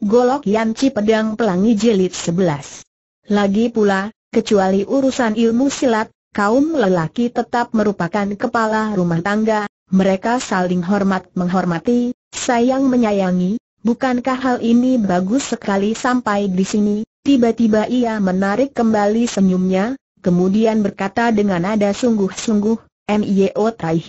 Golok Yanci Pedang Pelangi Jilid 11. Lagi pula, kecuali urusan ilmu silat, kaum lelaki tetap merupakan kepala rumah tangga, mereka saling hormat menghormati, sayang menyayangi, bukankah hal ini bagus sekali sampai di sini? Tiba-tiba ia menarik kembali senyumnya, kemudian berkata dengan nada sungguh-sungguh, Mio Tai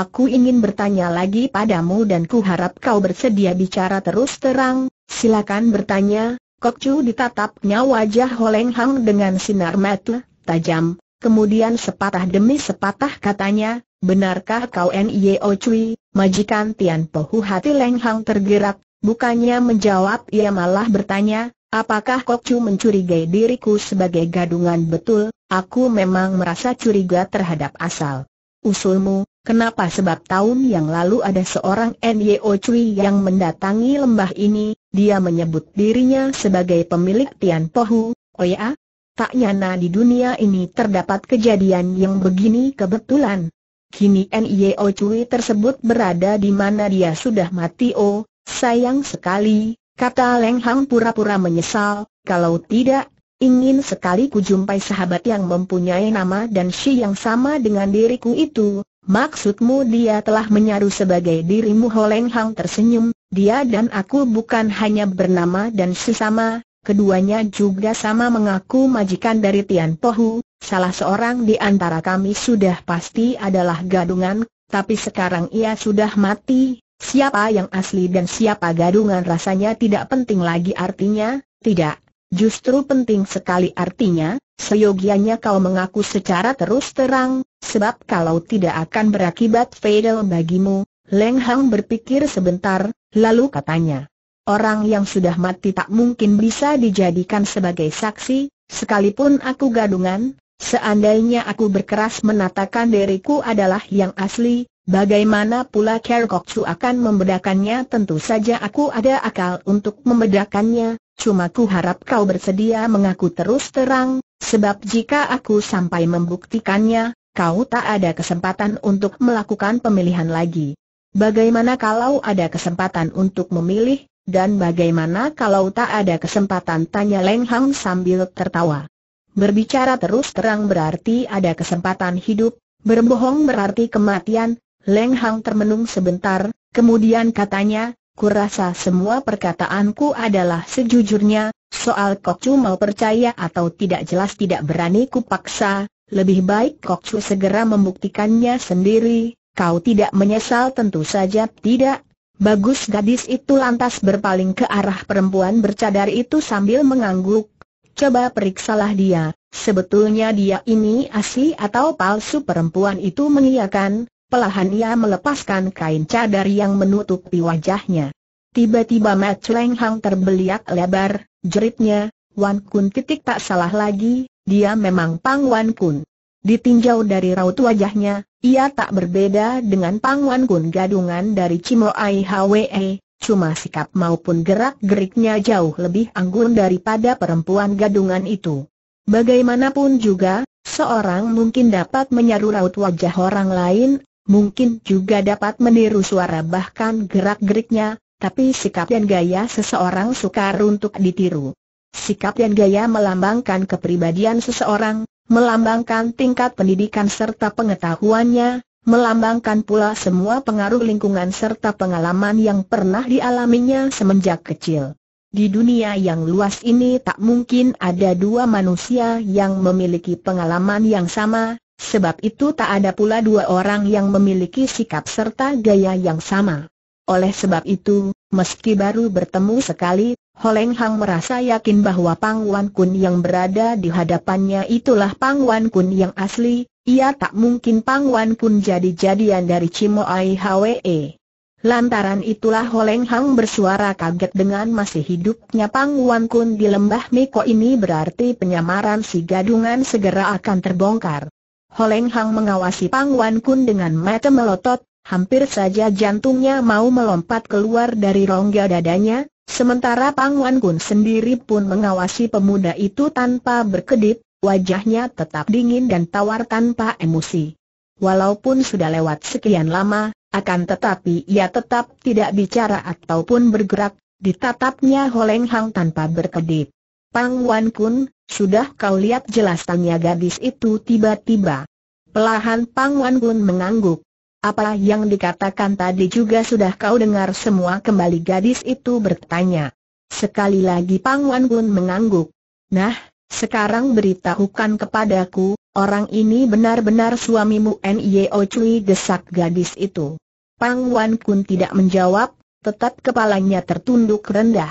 Aku ingin bertanya lagi padamu dan ku harap kau bersedia bicara terus terang, Silakan bertanya, Kokcu ditatapnya wajah Holeng Hang dengan sinar mata tajam, kemudian sepatah demi sepatah katanya, benarkah kau N.I.O. Cui, majikan Tian Pohu hati Leng Hang tergerak, bukannya menjawab ia malah bertanya, apakah Kokcu mencurigai diriku sebagai gadungan betul, aku memang merasa curiga terhadap asal. Usulmu, Kenapa sebab tahun yang lalu ada seorang N.Y.O. Cui yang mendatangi lembah ini, dia menyebut dirinya sebagai pemilik Tian Pohu, oh ya? Tak nyana di dunia ini terdapat kejadian yang begini kebetulan. Kini N.Y.O. Cui tersebut berada di mana dia sudah mati oh, sayang sekali, kata Leng Hang pura-pura menyesal, kalau tidak Ingin sekali kujumpai sahabat yang mempunyai nama dan si yang sama dengan diriku itu, Maksudmu dia telah menyaru sebagai dirimu Holeng Hang tersenyum, dia dan aku bukan hanya bernama dan sesama, keduanya juga sama mengaku majikan dari Tian Pohu, salah seorang di antara kami sudah pasti adalah gadungan, tapi sekarang ia sudah mati, siapa yang asli dan siapa gadungan rasanya tidak penting lagi artinya, tidak, justru penting sekali artinya, seyogianya kau mengaku secara terus terang, Sebab kalau tidak akan berakibat fatal bagimu, Leng Hang berpikir sebentar, lalu katanya. Orang yang sudah mati tak mungkin bisa dijadikan sebagai saksi, sekalipun aku gadungan, seandainya aku berkeras menatakan diriku adalah yang asli, bagaimana pula Ker Kerkoksu akan membedakannya tentu saja aku ada akal untuk membedakannya, cuma ku harap kau bersedia mengaku terus terang, sebab jika aku sampai membuktikannya, kau tak ada kesempatan untuk melakukan pemilihan lagi. Bagaimana kalau ada kesempatan untuk memilih, dan bagaimana kalau tak ada kesempatan tanya Leng Hang sambil tertawa. Berbicara terus terang berarti ada kesempatan hidup, berbohong berarti kematian, Leng Hang termenung sebentar, kemudian katanya, kurasa semua perkataanku adalah sejujurnya, soal kok cuma percaya atau tidak jelas tidak berani kupaksa, lebih baik Kok Chu segera membuktikannya sendiri, kau tidak menyesal tentu saja tidak. Bagus gadis itu lantas berpaling ke arah perempuan bercadar itu sambil mengangguk. Coba periksalah dia, sebetulnya dia ini asli atau palsu perempuan itu mengiyakan, Pelahan ia melepaskan kain cadar yang menutupi wajahnya. Tiba-tiba Mat Leng Hang terbeliak lebar, jeritnya, Wan Kun titik tak salah lagi, dia memang Pang Wan Kun. Ditinjau dari raut wajahnya, ia tak berbeda dengan Pang Wan Kun gadungan dari Cimo Ai Hwe, cuma sikap maupun gerak-geriknya jauh lebih anggun daripada perempuan gadungan itu. Bagaimanapun juga, seorang mungkin dapat menyaru raut wajah orang lain, mungkin juga dapat meniru suara bahkan gerak-geriknya, tapi sikap dan gaya seseorang sukar untuk ditiru. Sikap dan gaya melambangkan kepribadian seseorang, melambangkan tingkat pendidikan serta pengetahuannya, melambangkan pula semua pengaruh lingkungan serta pengalaman yang pernah dialaminya semenjak kecil. Di dunia yang luas ini tak mungkin ada dua manusia yang memiliki pengalaman yang sama, sebab itu tak ada pula dua orang yang memiliki sikap serta gaya yang sama. Oleh sebab itu, Meski baru bertemu sekali, Holeng Hang merasa yakin bahwa Pang Wan Kun yang berada di hadapannya itulah Pang Wan Kun yang asli, ia tak mungkin Pang Wan Kun jadi-jadian dari Cimo Ai Hwe. Lantaran itulah Holeng Hang bersuara kaget dengan masih hidupnya Pang Wan Kun di lembah Miko ini berarti penyamaran si gadungan segera akan terbongkar. Holeng Hang mengawasi Pang Wan Kun dengan mata melotot, Hampir saja jantungnya mau melompat keluar dari rongga dadanya, sementara Pang Wan Kun sendiri pun mengawasi pemuda itu tanpa berkedip, wajahnya tetap dingin dan tawar tanpa emosi. Walaupun sudah lewat sekian lama, akan tetapi ia tetap tidak bicara ataupun bergerak, ditatapnya Holeng Hang tanpa berkedip. Pang Wan Kun, sudah kau lihat jelas tanya gadis itu tiba-tiba. Pelahan Pang Wan Kun mengangguk. Apa yang dikatakan tadi juga sudah kau dengar semua kembali gadis itu bertanya. Sekali lagi Pang Wan pun mengangguk. Nah, sekarang beritahukan kepadaku, orang ini benar-benar suamimu N.I.O. Cui desak gadis itu. Pang Wan Kun tidak menjawab, tetap kepalanya tertunduk rendah.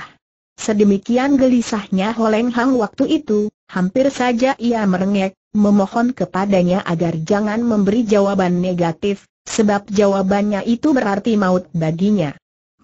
Sedemikian gelisahnya Holeng Hang waktu itu, hampir saja ia merengek, memohon kepadanya agar jangan memberi jawaban negatif, Sebab jawabannya itu berarti maut baginya.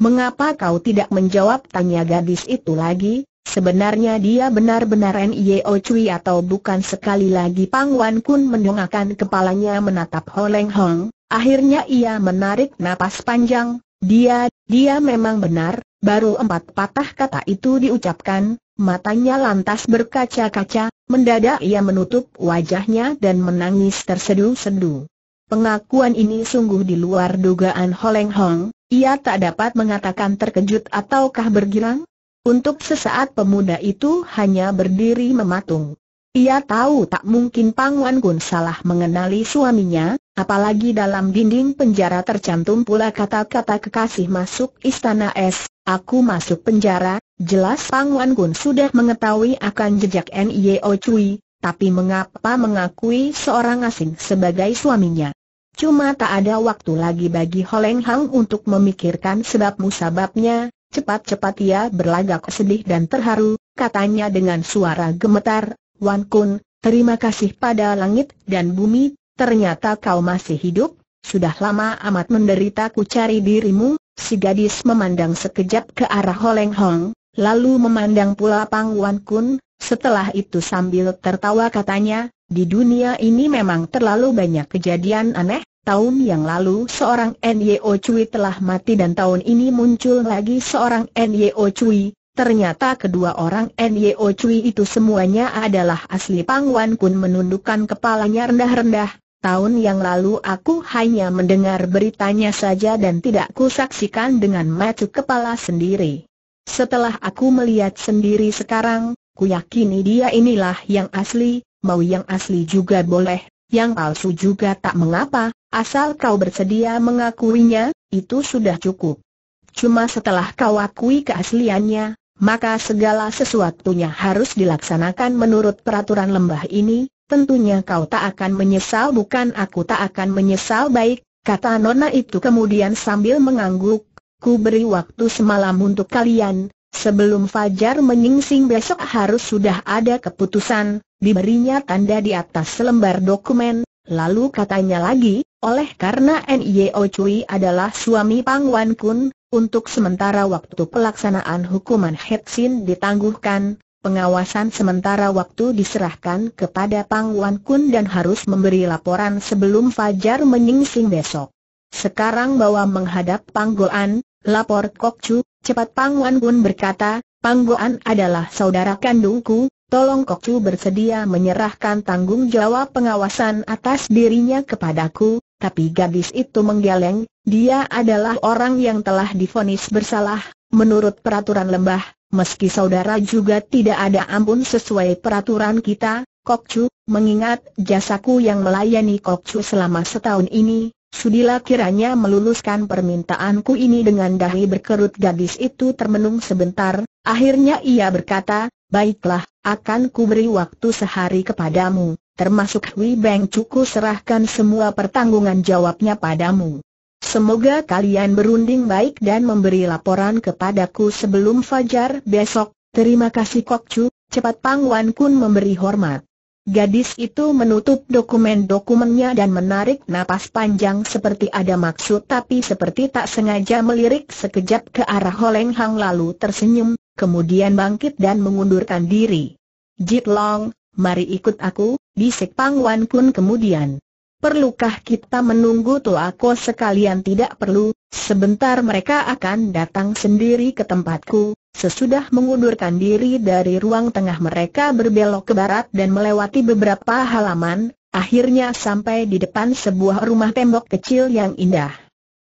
Mengapa kau tidak menjawab tanya gadis itu lagi? Sebenarnya dia benar-benar N.I.O. Cui atau bukan sekali lagi Pang Wan Kun mendongakkan kepalanya menatap Ho Leng Hong, akhirnya ia menarik napas panjang, dia, dia memang benar, baru empat patah kata itu diucapkan, matanya lantas berkaca-kaca, mendadak ia menutup wajahnya dan menangis terseduh seduh Pengakuan ini sungguh di luar dugaan Holeng Hong, ia tak dapat mengatakan terkejut ataukah bergirang. Untuk sesaat pemuda itu hanya berdiri mematung. Ia tahu tak mungkin Pang Wan Gun salah mengenali suaminya, apalagi dalam dinding penjara tercantum pula kata-kata kekasih masuk istana es, aku masuk penjara, jelas Pang Wan Gun sudah mengetahui akan jejak N.I.O. Cui, tapi mengapa mengakui seorang asing sebagai suaminya? Cuma tak ada waktu lagi bagi Holeng Hang untuk memikirkan sebab-musababnya, cepat-cepat ia berlagak sedih dan terharu, katanya dengan suara gemetar, Wan Kun, terima kasih pada langit dan bumi, ternyata kau masih hidup, sudah lama amat menderita ku cari dirimu, si gadis memandang sekejap ke arah Holeng Hang lalu memandang pula Pang Wan Kun, setelah itu sambil tertawa katanya, di dunia ini memang terlalu banyak kejadian aneh, Tahun yang lalu seorang Nyo Cui telah mati dan tahun ini muncul lagi seorang Nyo Cui. Ternyata kedua orang Nyo Cui itu semuanya adalah asli Pangwan Kun menundukkan kepalanya rendah-rendah. Tahun yang lalu aku hanya mendengar beritanya saja dan tidak kusaksikan dengan mata kepala sendiri. Setelah aku melihat sendiri sekarang, ku yakini dia inilah yang asli, mau yang asli juga boleh, yang palsu juga tak mengapa, asal kau bersedia mengakuinya, itu sudah cukup. Cuma setelah kau akui keasliannya, maka segala sesuatunya harus dilaksanakan menurut peraturan lembah ini, tentunya kau tak akan menyesal bukan aku tak akan menyesal baik, kata Nona itu kemudian sambil mengangguk, ku beri waktu semalam untuk kalian, sebelum Fajar menyingsing besok harus sudah ada keputusan, diberinya tanda di atas selembar dokumen, lalu katanya lagi, oleh karena N.I.O. Cui adalah suami Pang Wan Kun, untuk sementara waktu pelaksanaan hukuman Hetsin ditangguhkan, pengawasan sementara waktu diserahkan kepada Pang Wan Kun dan harus memberi laporan sebelum Fajar menyingsing besok. Sekarang bawa menghadap Pang Goan, lapor Kok Chu, cepat Pang Wan Kun berkata, Pang Goan adalah saudara kandungku, Tolong Kokcu bersedia menyerahkan tanggung jawab pengawasan atas dirinya kepadaku, tapi gadis itu menggeleng, dia adalah orang yang telah difonis bersalah, menurut peraturan lembah, meski saudara juga tidak ada ampun sesuai peraturan kita, Kokcu, mengingat jasaku yang melayani Kokcu selama setahun ini, sudilah kiranya meluluskan permintaanku ini dengan dahi berkerut gadis itu termenung sebentar, akhirnya ia berkata, Baiklah, akan kuberi waktu sehari kepadamu, termasuk Hui Beng Cuku serahkan semua pertanggungan jawabnya padamu. Semoga kalian berunding baik dan memberi laporan kepadaku sebelum fajar besok. Terima kasih Kok Chu, cepat Pang Wan Kun memberi hormat. Gadis itu menutup dokumen-dokumennya dan menarik napas panjang seperti ada maksud tapi seperti tak sengaja melirik sekejap ke arah Holeng Hang lalu tersenyum, kemudian bangkit dan mengundurkan diri. Jit Long, mari ikut aku, bisik Pang Wan Kun kemudian. Perlukah kita menunggu aku sekalian tidak perlu, sebentar mereka akan datang sendiri ke tempatku. Sesudah mengundurkan diri dari ruang tengah mereka berbelok ke barat dan melewati beberapa halaman, akhirnya sampai di depan sebuah rumah tembok kecil yang indah.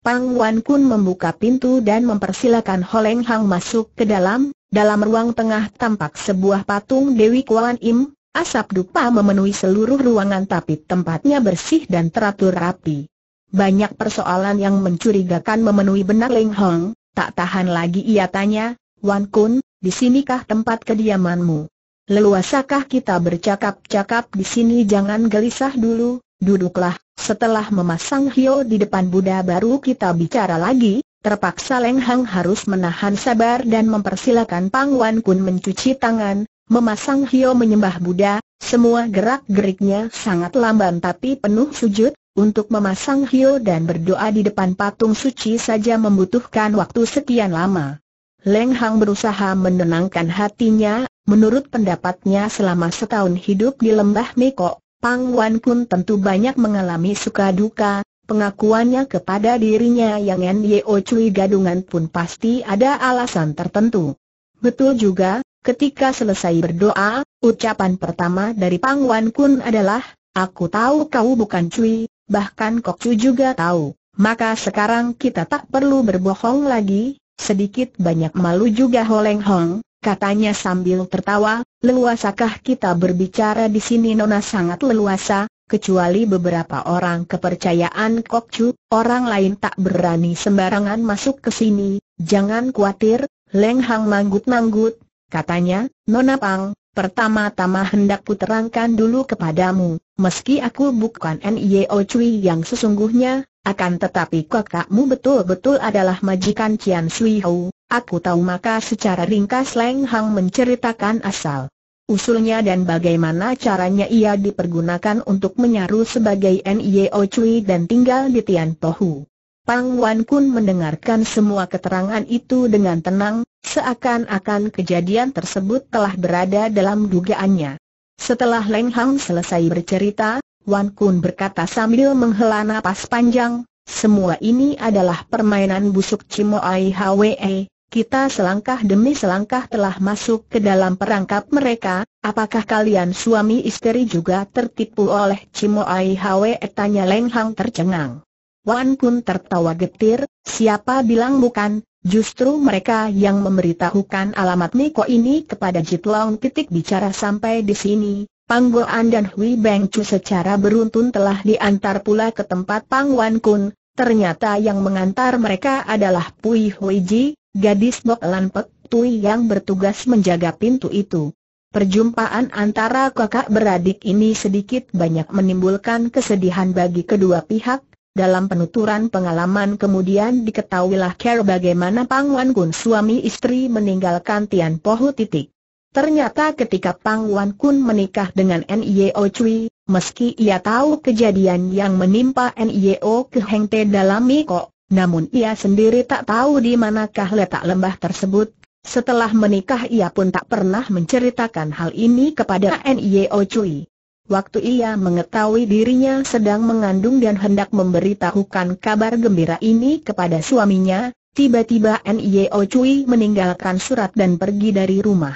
Pang Wan Kun membuka pintu dan mempersilakan Holeng Hang masuk ke dalam, dalam ruang tengah tampak sebuah patung Dewi Kuan Im, asap dupa memenuhi seluruh ruangan tapi tempatnya bersih dan teratur rapi. Banyak persoalan yang mencurigakan memenuhi benak Leng Hong, tak tahan lagi ia tanya, Wan Kun, di sinikah tempat kediamanmu? Leluasakah kita bercakap-cakap di sini jangan gelisah dulu, duduklah, setelah memasang Hio di depan Buddha baru kita bicara lagi, terpaksa Leng Hang harus menahan sabar dan mempersilakan Pang Wan Kun mencuci tangan, memasang Hio menyembah Buddha, semua gerak-geriknya sangat lamban tapi penuh sujud, untuk memasang Hio dan berdoa di depan patung suci saja membutuhkan waktu sekian lama. Leng Hang berusaha menenangkan hatinya, menurut pendapatnya selama setahun hidup di lembah Meko, Pang Wan pun tentu banyak mengalami suka duka, pengakuannya kepada dirinya yang Nyo Cui gadungan pun pasti ada alasan tertentu. Betul juga, ketika selesai berdoa, ucapan pertama dari Pang Wan Kun adalah, Aku tahu kau bukan Cui, bahkan Kok Cui juga tahu, maka sekarang kita tak perlu berbohong lagi, sedikit banyak malu juga Ho Hong, katanya sambil tertawa, leluasakah kita berbicara di sini Nona sangat leluasa, kecuali beberapa orang kepercayaan Chu, orang lain tak berani sembarangan masuk ke sini, jangan khawatir, Leng Hang manggut-manggut, katanya, Nona Pang, pertama-tama hendak terangkan dulu kepadamu, meski aku bukan N.I.O. Cui yang sesungguhnya, akan tetapi kakakmu betul-betul adalah majikan Cian Sui Hou, Aku tahu maka secara ringkas Leng Hang menceritakan asal usulnya dan bagaimana caranya ia dipergunakan untuk menyaru sebagai NIO Cui dan tinggal di Tian Tohu. Pang Wan Kun mendengarkan semua keterangan itu dengan tenang, seakan-akan kejadian tersebut telah berada dalam dugaannya. Setelah Leng Hang selesai bercerita, Wan Kun berkata sambil menghela napas panjang, semua ini adalah permainan busuk Cimo Ai Hwe. Kita selangkah demi selangkah telah masuk ke dalam perangkap mereka, apakah kalian suami istri juga tertipu oleh Ai Hwe? Tanya Leng Hang tercengang. Wan Kun tertawa getir, siapa bilang bukan, justru mereka yang memberitahukan alamat Niko ini kepada Long titik bicara sampai di sini. Pang Panggoan dan Hui Beng Chu secara beruntun telah diantar pula ke tempat Pang Wan Kun, ternyata yang mengantar mereka adalah Pui Hui Ji, gadis Bok Lanpek Tui yang bertugas menjaga pintu itu. Perjumpaan antara kakak beradik ini sedikit banyak menimbulkan kesedihan bagi kedua pihak, dalam penuturan pengalaman kemudian diketahuilah ker bagaimana Pang Wan Kun suami istri meninggalkan Tian Pohu titik. Ternyata ketika Pang Wan Kun menikah dengan N.I.O. Cui, meski ia tahu kejadian yang menimpa N.I.O. ke Heng Te dalam Miko, namun ia sendiri tak tahu di manakah letak lembah tersebut. Setelah menikah ia pun tak pernah menceritakan hal ini kepada N.I.O. Cui. Waktu ia mengetahui dirinya sedang mengandung dan hendak memberitahukan kabar gembira ini kepada suaminya, tiba-tiba N.I.O. Cui meninggalkan surat dan pergi dari rumah.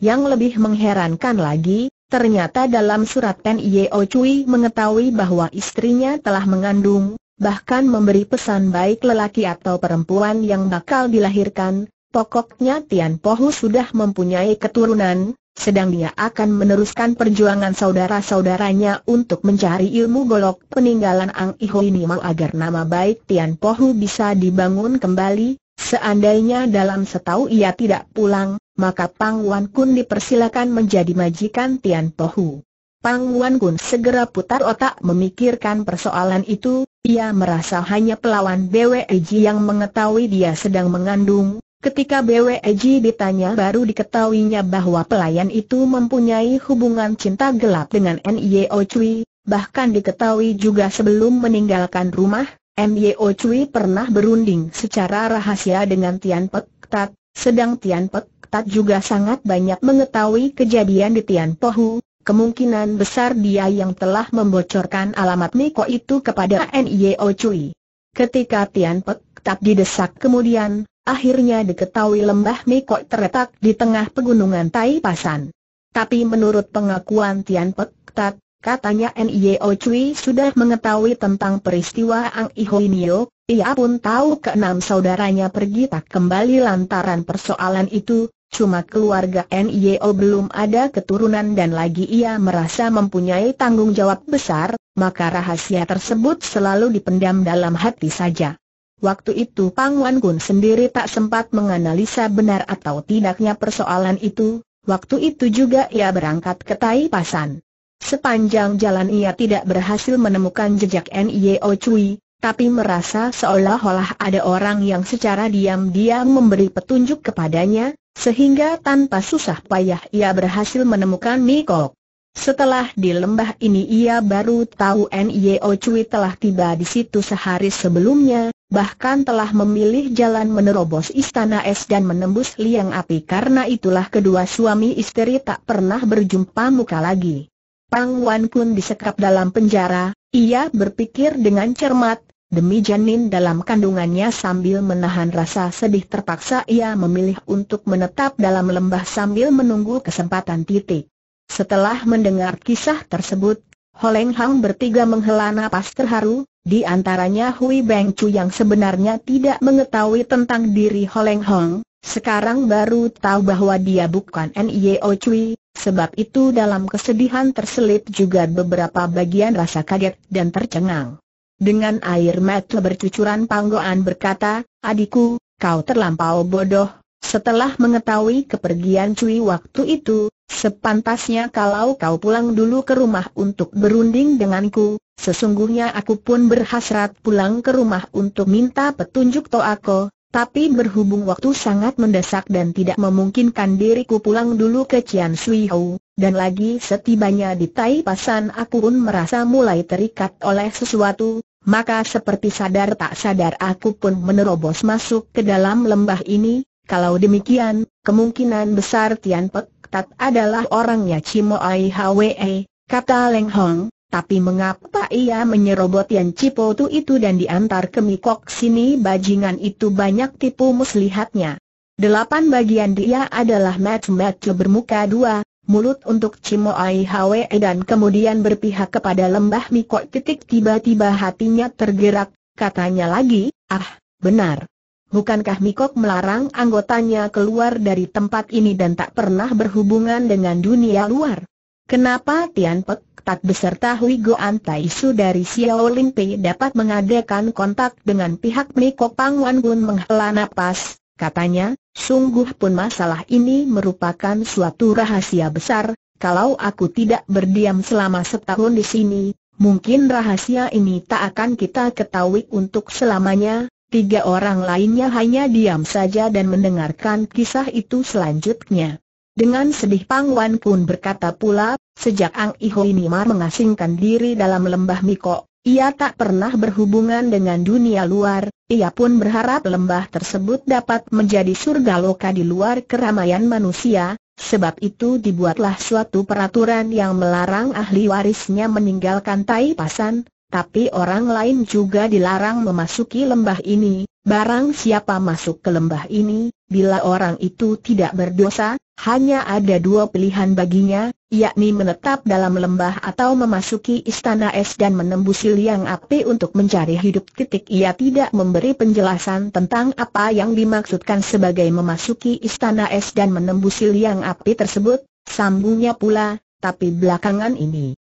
Yang lebih mengherankan lagi, ternyata dalam surat N.I.O. Cui mengetahui bahwa istrinya telah mengandung, bahkan memberi pesan baik lelaki atau perempuan yang bakal dilahirkan, pokoknya Tian Pohu sudah mempunyai keturunan, sedang dia akan meneruskan perjuangan saudara-saudaranya untuk mencari ilmu golok peninggalan Ang Iho ini mau agar nama baik Tian Pohu bisa dibangun kembali, seandainya dalam setau ia tidak pulang, maka Pang Wan Kun dipersilakan menjadi majikan Tian Pohu. Pang Wan Kun segera putar otak memikirkan persoalan itu, ia merasa hanya pelawan BWEG yang mengetahui dia sedang mengandung. Ketika BWEG ditanya baru diketahuinya bahwa pelayan itu mempunyai hubungan cinta gelap dengan NIO Cui, bahkan diketahui juga sebelum meninggalkan rumah, NIO Cui pernah berunding secara rahasia dengan Tian Pek Tat, sedang Tian Pek Tat juga sangat banyak mengetahui kejadian di Tian Pohu, kemungkinan besar dia yang telah membocorkan alamat Niko itu kepada NIO Cui. Ketika Tian Pek tak didesak kemudian, akhirnya diketahui lembah Niko terletak di tengah pegunungan Tai Pasan. Tapi menurut pengakuan Tian Pek tak, katanya NIO Cui sudah mengetahui tentang peristiwa Ang Ihoinio, ia pun tahu keenam saudaranya pergi tak kembali lantaran persoalan itu, Cuma keluarga NIO belum ada keturunan dan lagi ia merasa mempunyai tanggung jawab besar, maka rahasia tersebut selalu dipendam dalam hati saja. Waktu itu Pang Wan Kun sendiri tak sempat menganalisa benar atau tidaknya persoalan itu, waktu itu juga ia berangkat ke Tai Pasan. Sepanjang jalan ia tidak berhasil menemukan jejak NIO Cui, tapi merasa seolah-olah ada orang yang secara diam-diam memberi petunjuk kepadanya, sehingga tanpa susah payah ia berhasil menemukan Mikok. Setelah di lembah ini ia baru tahu Nio Cui telah tiba di situ sehari sebelumnya, bahkan telah memilih jalan menerobos istana es dan menembus liang api karena itulah kedua suami istri tak pernah berjumpa muka lagi. Pang Wan pun disekap dalam penjara, ia berpikir dengan cermat, Demi janin dalam kandungannya sambil menahan rasa sedih terpaksa ia memilih untuk menetap dalam lembah sambil menunggu kesempatan titik. Setelah mendengar kisah tersebut, Holeng Hang bertiga menghela napas terharu, di antaranya Hui Beng Chu yang sebenarnya tidak mengetahui tentang diri Holeng Hang, sekarang baru tahu bahwa dia bukan N.I.O. Chui, sebab itu dalam kesedihan terselip juga beberapa bagian rasa kaget dan tercengang. Dengan air mata bercucuran Panggoan berkata, adikku, kau terlampau bodoh. Setelah mengetahui kepergian Cui waktu itu, sepantasnya kalau kau pulang dulu ke rumah untuk berunding denganku, sesungguhnya aku pun berhasrat pulang ke rumah untuk minta petunjuk Toako, tapi berhubung waktu sangat mendesak dan tidak memungkinkan diriku pulang dulu ke Cian Sui Hou, dan lagi setibanya di Tai Pasan aku pun merasa mulai terikat oleh sesuatu, maka seperti sadar tak sadar aku pun menerobos masuk ke dalam lembah ini, kalau demikian, kemungkinan besar Tian Pek Tat adalah orangnya Cimo Ai Hwe, kata Leng Hong, tapi mengapa ia menyerobot Yan Cipo tu itu dan diantar ke Mikok sini bajingan itu banyak tipu muslihatnya. Delapan bagian dia adalah match match bermuka dua, mulut untuk Cimo Ai Hwe dan kemudian berpihak kepada lembah Miko titik tiba-tiba hatinya tergerak, katanya lagi, ah, benar. Bukankah Mikok melarang anggotanya keluar dari tempat ini dan tak pernah berhubungan dengan dunia luar? Kenapa Tian Pek Tak beserta Hui Antaisu Tai Su dari Xiao Lin Pei dapat mengadakan kontak dengan pihak Mikok Pang Wan Gun menghela nafas. Katanya, sungguh pun masalah ini merupakan suatu rahasia besar, kalau aku tidak berdiam selama setahun di sini, mungkin rahasia ini tak akan kita ketahui untuk selamanya. Tiga orang lainnya hanya diam saja dan mendengarkan kisah itu selanjutnya. Dengan sedih Pang Wan pun berkata pula, sejak Ang Iho ini mar mengasingkan diri dalam lembah Miko, ia tak pernah berhubungan dengan dunia luar, ia pun berharap lembah tersebut dapat menjadi surga loka di luar keramaian manusia, sebab itu dibuatlah suatu peraturan yang melarang ahli warisnya meninggalkan Tai Pasan, tapi orang lain juga dilarang memasuki lembah ini, Barang siapa masuk ke lembah ini, bila orang itu tidak berdosa, hanya ada dua pilihan baginya, yakni menetap dalam lembah atau memasuki istana es dan menembusi liang api untuk mencari hidup titik ia tidak memberi penjelasan tentang apa yang dimaksudkan sebagai memasuki istana es dan menembusi liang api tersebut, sambungnya pula, tapi belakangan ini,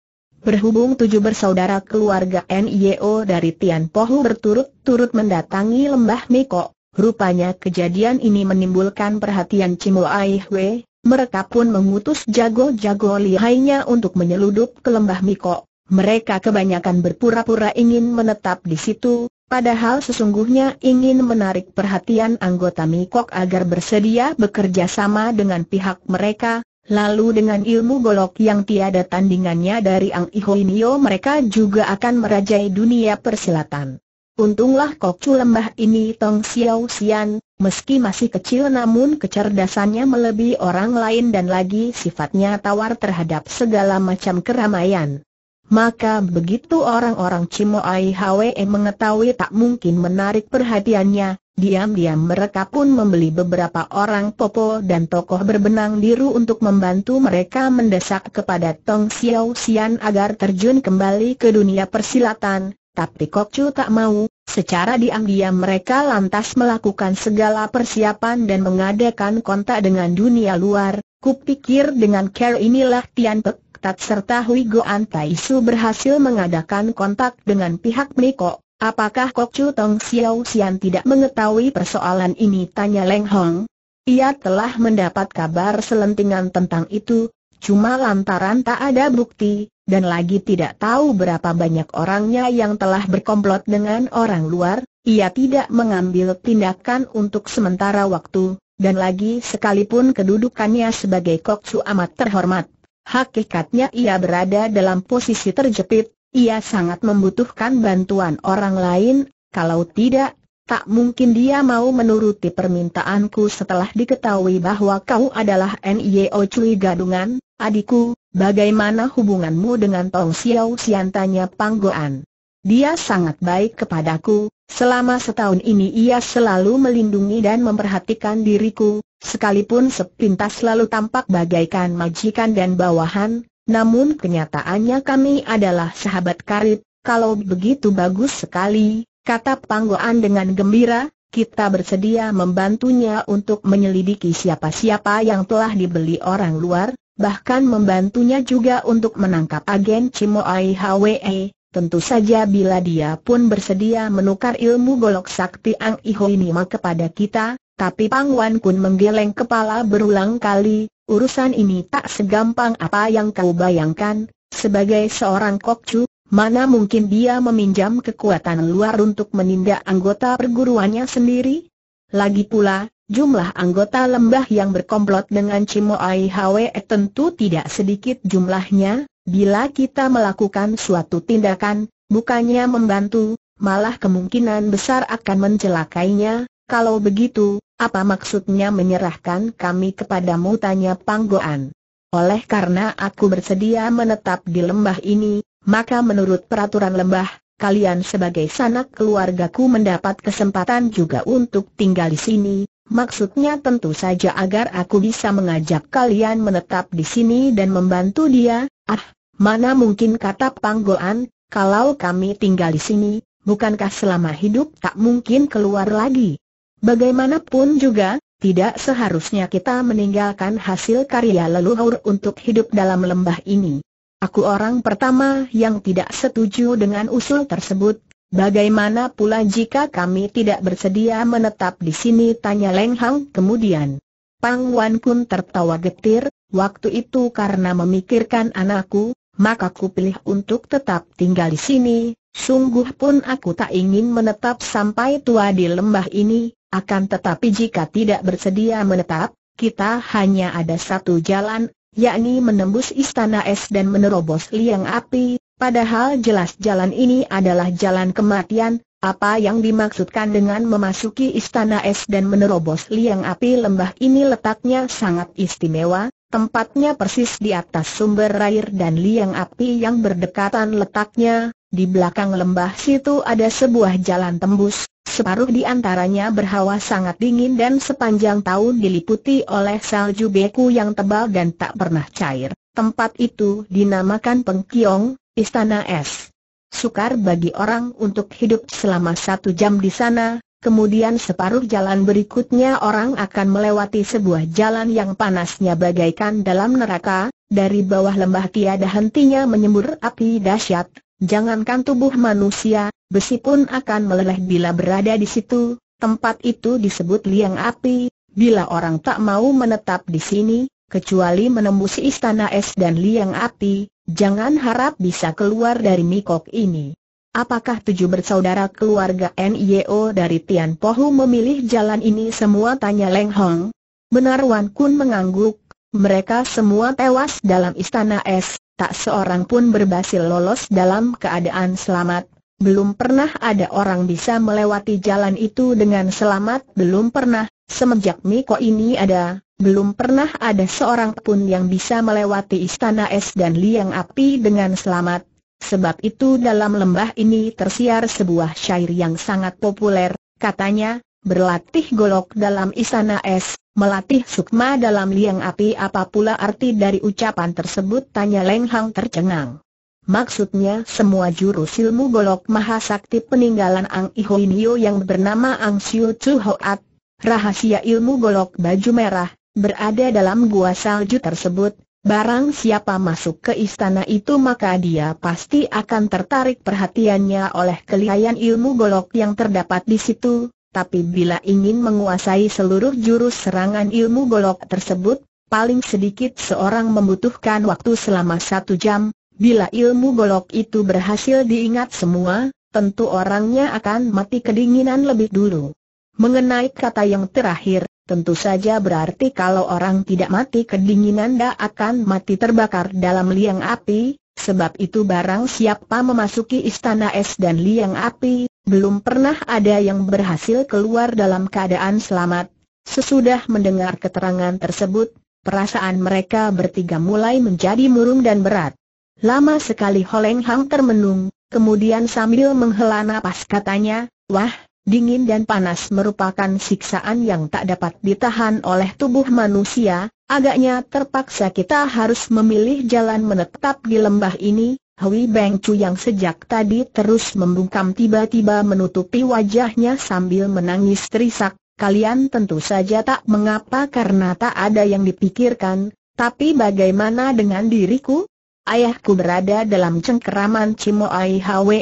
Berhubung tujuh bersaudara keluarga NIO dari Tian Pohu berturut-turut mendatangi lembah Meko, rupanya kejadian ini menimbulkan perhatian Cimu Aihwe, mereka pun mengutus jago-jago lihainya untuk menyeludup ke lembah Miko. Mereka kebanyakan berpura-pura ingin menetap di situ, Padahal sesungguhnya ingin menarik perhatian anggota Mikok agar bersedia bekerja sama dengan pihak mereka, Lalu dengan ilmu golok yang tiada tandingannya dari Ang Iho Ihoinio mereka juga akan merajai dunia persilatan. Untunglah kokcu lembah ini Tong Xiao Xian, meski masih kecil namun kecerdasannya melebihi orang lain dan lagi sifatnya tawar terhadap segala macam keramaian. Maka begitu orang-orang Cimoai Hwe mengetahui tak mungkin menarik perhatiannya, diam-diam mereka pun membeli beberapa orang popo dan tokoh berbenang biru untuk membantu mereka mendesak kepada Tong Xiao Xian agar terjun kembali ke dunia persilatan, tapi Kok Chu tak mau, secara diam-diam mereka lantas melakukan segala persiapan dan mengadakan kontak dengan dunia luar, kupikir dengan care inilah Tian Pek Tat serta Hui Goan Su berhasil mengadakan kontak dengan pihak Miko. Apakah Kok Chu Tong Xiao Xian tidak mengetahui persoalan ini? Tanya Leng Hong. Ia telah mendapat kabar selentingan tentang itu, cuma lantaran tak ada bukti, dan lagi tidak tahu berapa banyak orangnya yang telah berkomplot dengan orang luar, ia tidak mengambil tindakan untuk sementara waktu, dan lagi sekalipun kedudukannya sebagai Kok Chu amat terhormat. Hakikatnya ia berada dalam posisi terjepit, ia sangat membutuhkan bantuan orang lain, kalau tidak, tak mungkin dia mau menuruti permintaanku setelah diketahui bahwa kau adalah N.I.O. Cui Gadungan, adikku, bagaimana hubunganmu dengan Tong Xiao Xian tanya Panggoan. Dia sangat baik kepadaku, selama setahun ini ia selalu melindungi dan memperhatikan diriku, Sekalipun sepintas lalu tampak bagaikan majikan dan bawahan, namun kenyataannya kami adalah sahabat karib, kalau begitu bagus sekali, kata Panggoan dengan gembira, kita bersedia membantunya untuk menyelidiki siapa-siapa yang telah dibeli orang luar, bahkan membantunya juga untuk menangkap agen Cimoai Hwe, Tentu saja bila dia pun bersedia menukar ilmu golok sakti Ang Iho ini kepada kita, tapi Pang Wan Kun menggeleng kepala berulang kali, urusan ini tak segampang apa yang kau bayangkan, sebagai seorang kokcu, mana mungkin dia meminjam kekuatan luar untuk menindak anggota perguruannya sendiri? Lagi pula, jumlah anggota lembah yang berkomplot dengan Ai Hwe tentu tidak sedikit jumlahnya, Bila kita melakukan suatu tindakan, bukannya membantu, malah kemungkinan besar akan mencelakainya, kalau begitu, apa maksudnya menyerahkan kami kepadamu tanya Panggoan. Oleh karena aku bersedia menetap di lembah ini, maka menurut peraturan lembah, kalian sebagai sanak keluargaku mendapat kesempatan juga untuk tinggal di sini, Maksudnya tentu saja agar aku bisa mengajak kalian menetap di sini dan membantu dia. Ah, mana mungkin kata Panggoan, kalau kami tinggal di sini, bukankah selama hidup tak mungkin keluar lagi? Bagaimanapun juga, tidak seharusnya kita meninggalkan hasil karya leluhur untuk hidup dalam lembah ini. Aku orang pertama yang tidak setuju dengan usul tersebut, Bagaimana pula jika kami tidak bersedia menetap di sini? Tanya Leng Hang kemudian. Pang Wan Kun tertawa getir, waktu itu karena memikirkan anakku, maka ku pilih untuk tetap tinggal di sini, sungguh pun aku tak ingin menetap sampai tua di lembah ini, akan tetapi jika tidak bersedia menetap, kita hanya ada satu jalan, yakni menembus istana es dan menerobos liang api, Padahal jelas jalan ini adalah jalan kematian, apa yang dimaksudkan dengan memasuki istana es dan menerobos liang api lembah ini letaknya sangat istimewa, tempatnya persis di atas sumber air dan liang api yang berdekatan letaknya, di belakang lembah situ ada sebuah jalan tembus, separuh di antaranya berhawa sangat dingin dan sepanjang tahun diliputi oleh salju beku yang tebal dan tak pernah cair. Tempat itu dinamakan Pengkiong, Istana Es. Sukar bagi orang untuk hidup selama satu jam di sana, kemudian separuh jalan berikutnya orang akan melewati sebuah jalan yang panasnya bagaikan dalam neraka, dari bawah lembah tiada hentinya menyembur api dahsyat, jangankan tubuh manusia, besi pun akan meleleh bila berada di situ, tempat itu disebut liang api, bila orang tak mau menetap di sini, kecuali menembus istana es dan liang api, Jangan harap bisa keluar dari Mikok ini. Apakah tujuh bersaudara keluarga NIO dari Tian Pohu memilih jalan ini semua tanya Leng Hong? Benar Wan Kun mengangguk, mereka semua tewas dalam istana es, tak seorang pun berhasil lolos dalam keadaan selamat. Belum pernah ada orang bisa melewati jalan itu dengan selamat, belum pernah, semenjak Miko ini ada, belum pernah ada seorang pun yang bisa melewati istana es dan liang api dengan selamat, sebab itu dalam lembah ini tersiar sebuah syair yang sangat populer, katanya, berlatih golok dalam istana es, melatih sukma dalam liang api apa pula arti dari ucapan tersebut tanya Leng Hang tercengang. Maksudnya semua jurus ilmu golok maha sakti peninggalan Ang Ihoinio yang bernama Ang Siu Chu Hoat, rahasia ilmu golok baju merah, berada dalam gua salju tersebut, barang siapa masuk ke istana itu maka dia pasti akan tertarik perhatiannya oleh kelihayan ilmu golok yang terdapat di situ, tapi bila ingin menguasai seluruh jurus serangan ilmu golok tersebut, paling sedikit seorang membutuhkan waktu selama satu jam, bila ilmu golok itu berhasil diingat semua, tentu orangnya akan mati kedinginan lebih dulu. Mengenai kata yang terakhir, Tentu saja berarti kalau orang tidak mati kedinginan dia akan mati terbakar dalam liang api, sebab itu barang siapa memasuki istana es dan liang api, belum pernah ada yang berhasil keluar dalam keadaan selamat. Sesudah mendengar keterangan tersebut, perasaan mereka bertiga mulai menjadi murung dan berat. Lama sekali Holeng Hang termenung, kemudian sambil menghela napas katanya, Wah, Dingin dan panas merupakan siksaan yang tak dapat ditahan oleh tubuh manusia, agaknya terpaksa kita harus memilih jalan menetap di lembah ini. Hui Beng Chu yang sejak tadi terus membungkam tiba-tiba menutupi wajahnya sambil menangis terisak, kalian tentu saja tak mengapa karena tak ada yang dipikirkan, tapi bagaimana dengan diriku? Ayahku berada dalam cengkeraman Cimoai Hwe,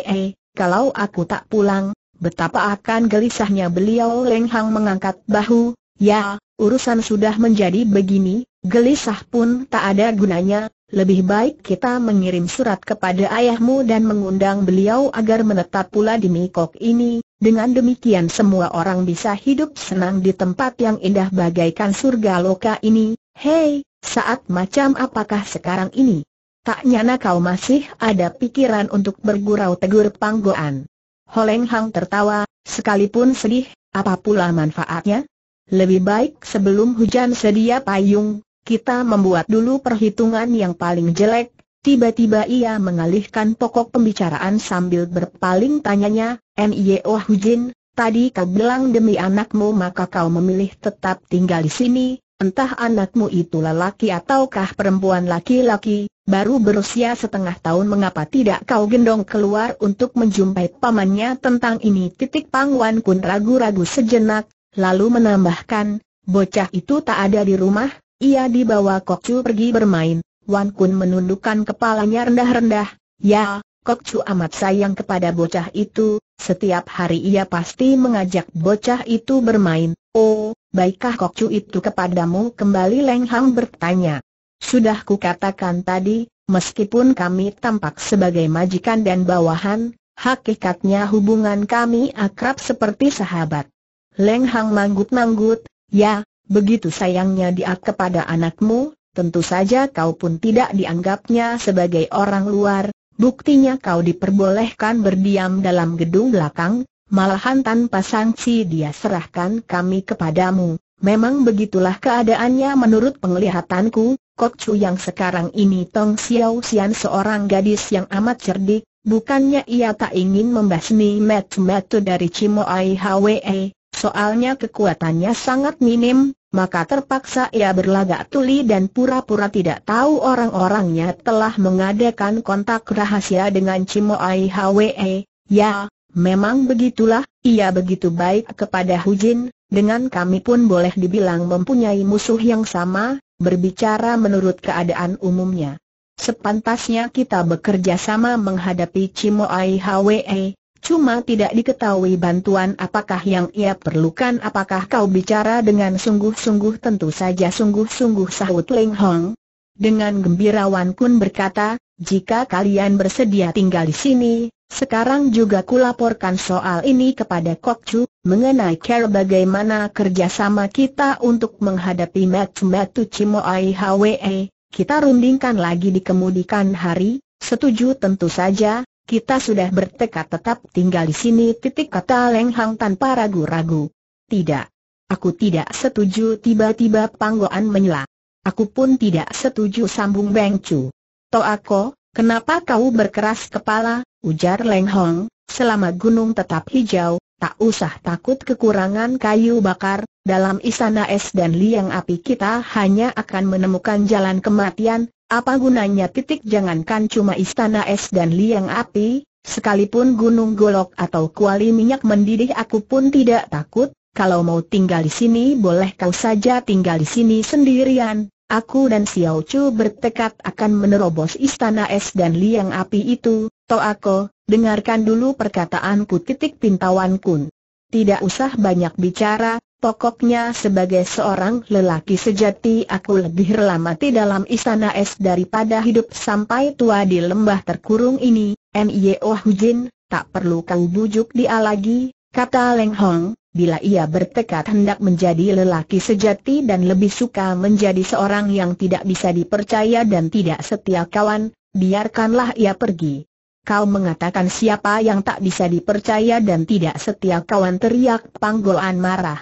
kalau aku tak pulang, betapa akan gelisahnya beliau Leng Hang mengangkat bahu, ya, urusan sudah menjadi begini, gelisah pun tak ada gunanya, lebih baik kita mengirim surat kepada ayahmu dan mengundang beliau agar menetap pula di Mikok ini, dengan demikian semua orang bisa hidup senang di tempat yang indah bagaikan surga loka ini, hei, saat macam apakah sekarang ini? Tak nyana kau masih ada pikiran untuk bergurau tegur panggoan. Holeng Hang tertawa, sekalipun sedih, apa pula manfaatnya? Lebih baik sebelum hujan sedia payung, kita membuat dulu perhitungan yang paling jelek. Tiba-tiba ia mengalihkan pokok pembicaraan sambil berpaling tanyanya, N.I.O. Hujin, tadi kau bilang demi anakmu maka kau memilih tetap tinggal di sini, entah anakmu itu lelaki ataukah perempuan laki-laki, baru berusia setengah tahun mengapa tidak kau gendong keluar untuk menjumpai pamannya tentang ini? Titik Pangwan Kun ragu-ragu sejenak, lalu menambahkan, bocah itu tak ada di rumah, ia dibawa Kok cu pergi bermain. Wan Kun menundukkan kepalanya rendah-rendah, ya, Kok cu amat sayang kepada bocah itu, setiap hari ia pasti mengajak bocah itu bermain. Oh, Kok cu itu kepadamu kembali Leng Hang bertanya. Sudah kukatakan tadi, meskipun kami tampak sebagai majikan dan bawahan, hakikatnya hubungan kami akrab seperti sahabat. Leng Hang manggut-manggut, ya, begitu sayangnya dia kepada anakmu, tentu saja kau pun tidak dianggapnya sebagai orang luar, buktinya kau diperbolehkan berdiam dalam gedung belakang, malahan tanpa sanksi dia serahkan kami kepadamu. Memang begitulah keadaannya menurut penglihatanku, Kok Chu yang sekarang ini Tong Xiao Xian seorang gadis yang amat cerdik, bukannya ia tak ingin membasmi metu-metu dari Cimo Ai Hwe, soalnya kekuatannya sangat minim, maka terpaksa ia berlagak tuli dan pura-pura tidak tahu orang-orangnya telah mengadakan kontak rahasia dengan Cimo Ai Hwe. Ya, memang begitulah, ia begitu baik kepada Hu Jin. dengan kami pun boleh dibilang mempunyai musuh yang sama, berbicara menurut keadaan umumnya. Sepantasnya kita bekerja sama menghadapi Cimoai Hwe, cuma tidak diketahui bantuan apakah yang ia perlukan apakah kau bicara dengan sungguh-sungguh tentu saja sungguh-sungguh sahut Leng Hong. Dengan gembirawan Wan Kun berkata, jika kalian bersedia tinggal di sini, sekarang juga kulaporkan soal ini kepada Kok Chu, mengenai cara bagaimana kerjasama kita untuk menghadapi Matu-Matu Cimoai Hwe, kita rundingkan lagi di kemudikan hari, setuju tentu saja, kita sudah bertekad tetap tinggal di sini titik kata Leng Hang tanpa ragu-ragu. Tidak. Aku tidak setuju tiba-tiba panggoan menyela. Aku pun tidak setuju sambung Beng Chu. Toako, kenapa kau berkeras kepala, ujar Leng Hong, selama gunung tetap hijau, tak usah takut kekurangan kayu bakar, dalam istana es dan liang api kita hanya akan menemukan jalan kematian, apa gunanya titik jangankan cuma istana es dan liang api, sekalipun gunung golok atau kuali minyak mendidih aku pun tidak takut, kalau mau tinggal di sini boleh kau saja tinggal di sini sendirian, Aku dan Xiao Chu bertekad akan menerobos istana es dan liang api itu, Toako, dengarkan dulu perkataanku titik pintawan kun. Tidak usah banyak bicara, pokoknya sebagai seorang lelaki sejati aku lebih rela mati dalam istana es daripada hidup sampai tua di lembah terkurung ini, Mio Hujin, tak perlu kau bujuk dia lagi, kata Leng Hong, bila ia bertekad hendak menjadi lelaki sejati dan lebih suka menjadi seorang yang tidak bisa dipercaya dan tidak setia kawan, biarkanlah ia pergi. Kau mengatakan siapa yang tak bisa dipercaya dan tidak setia kawan teriak panggolan marah.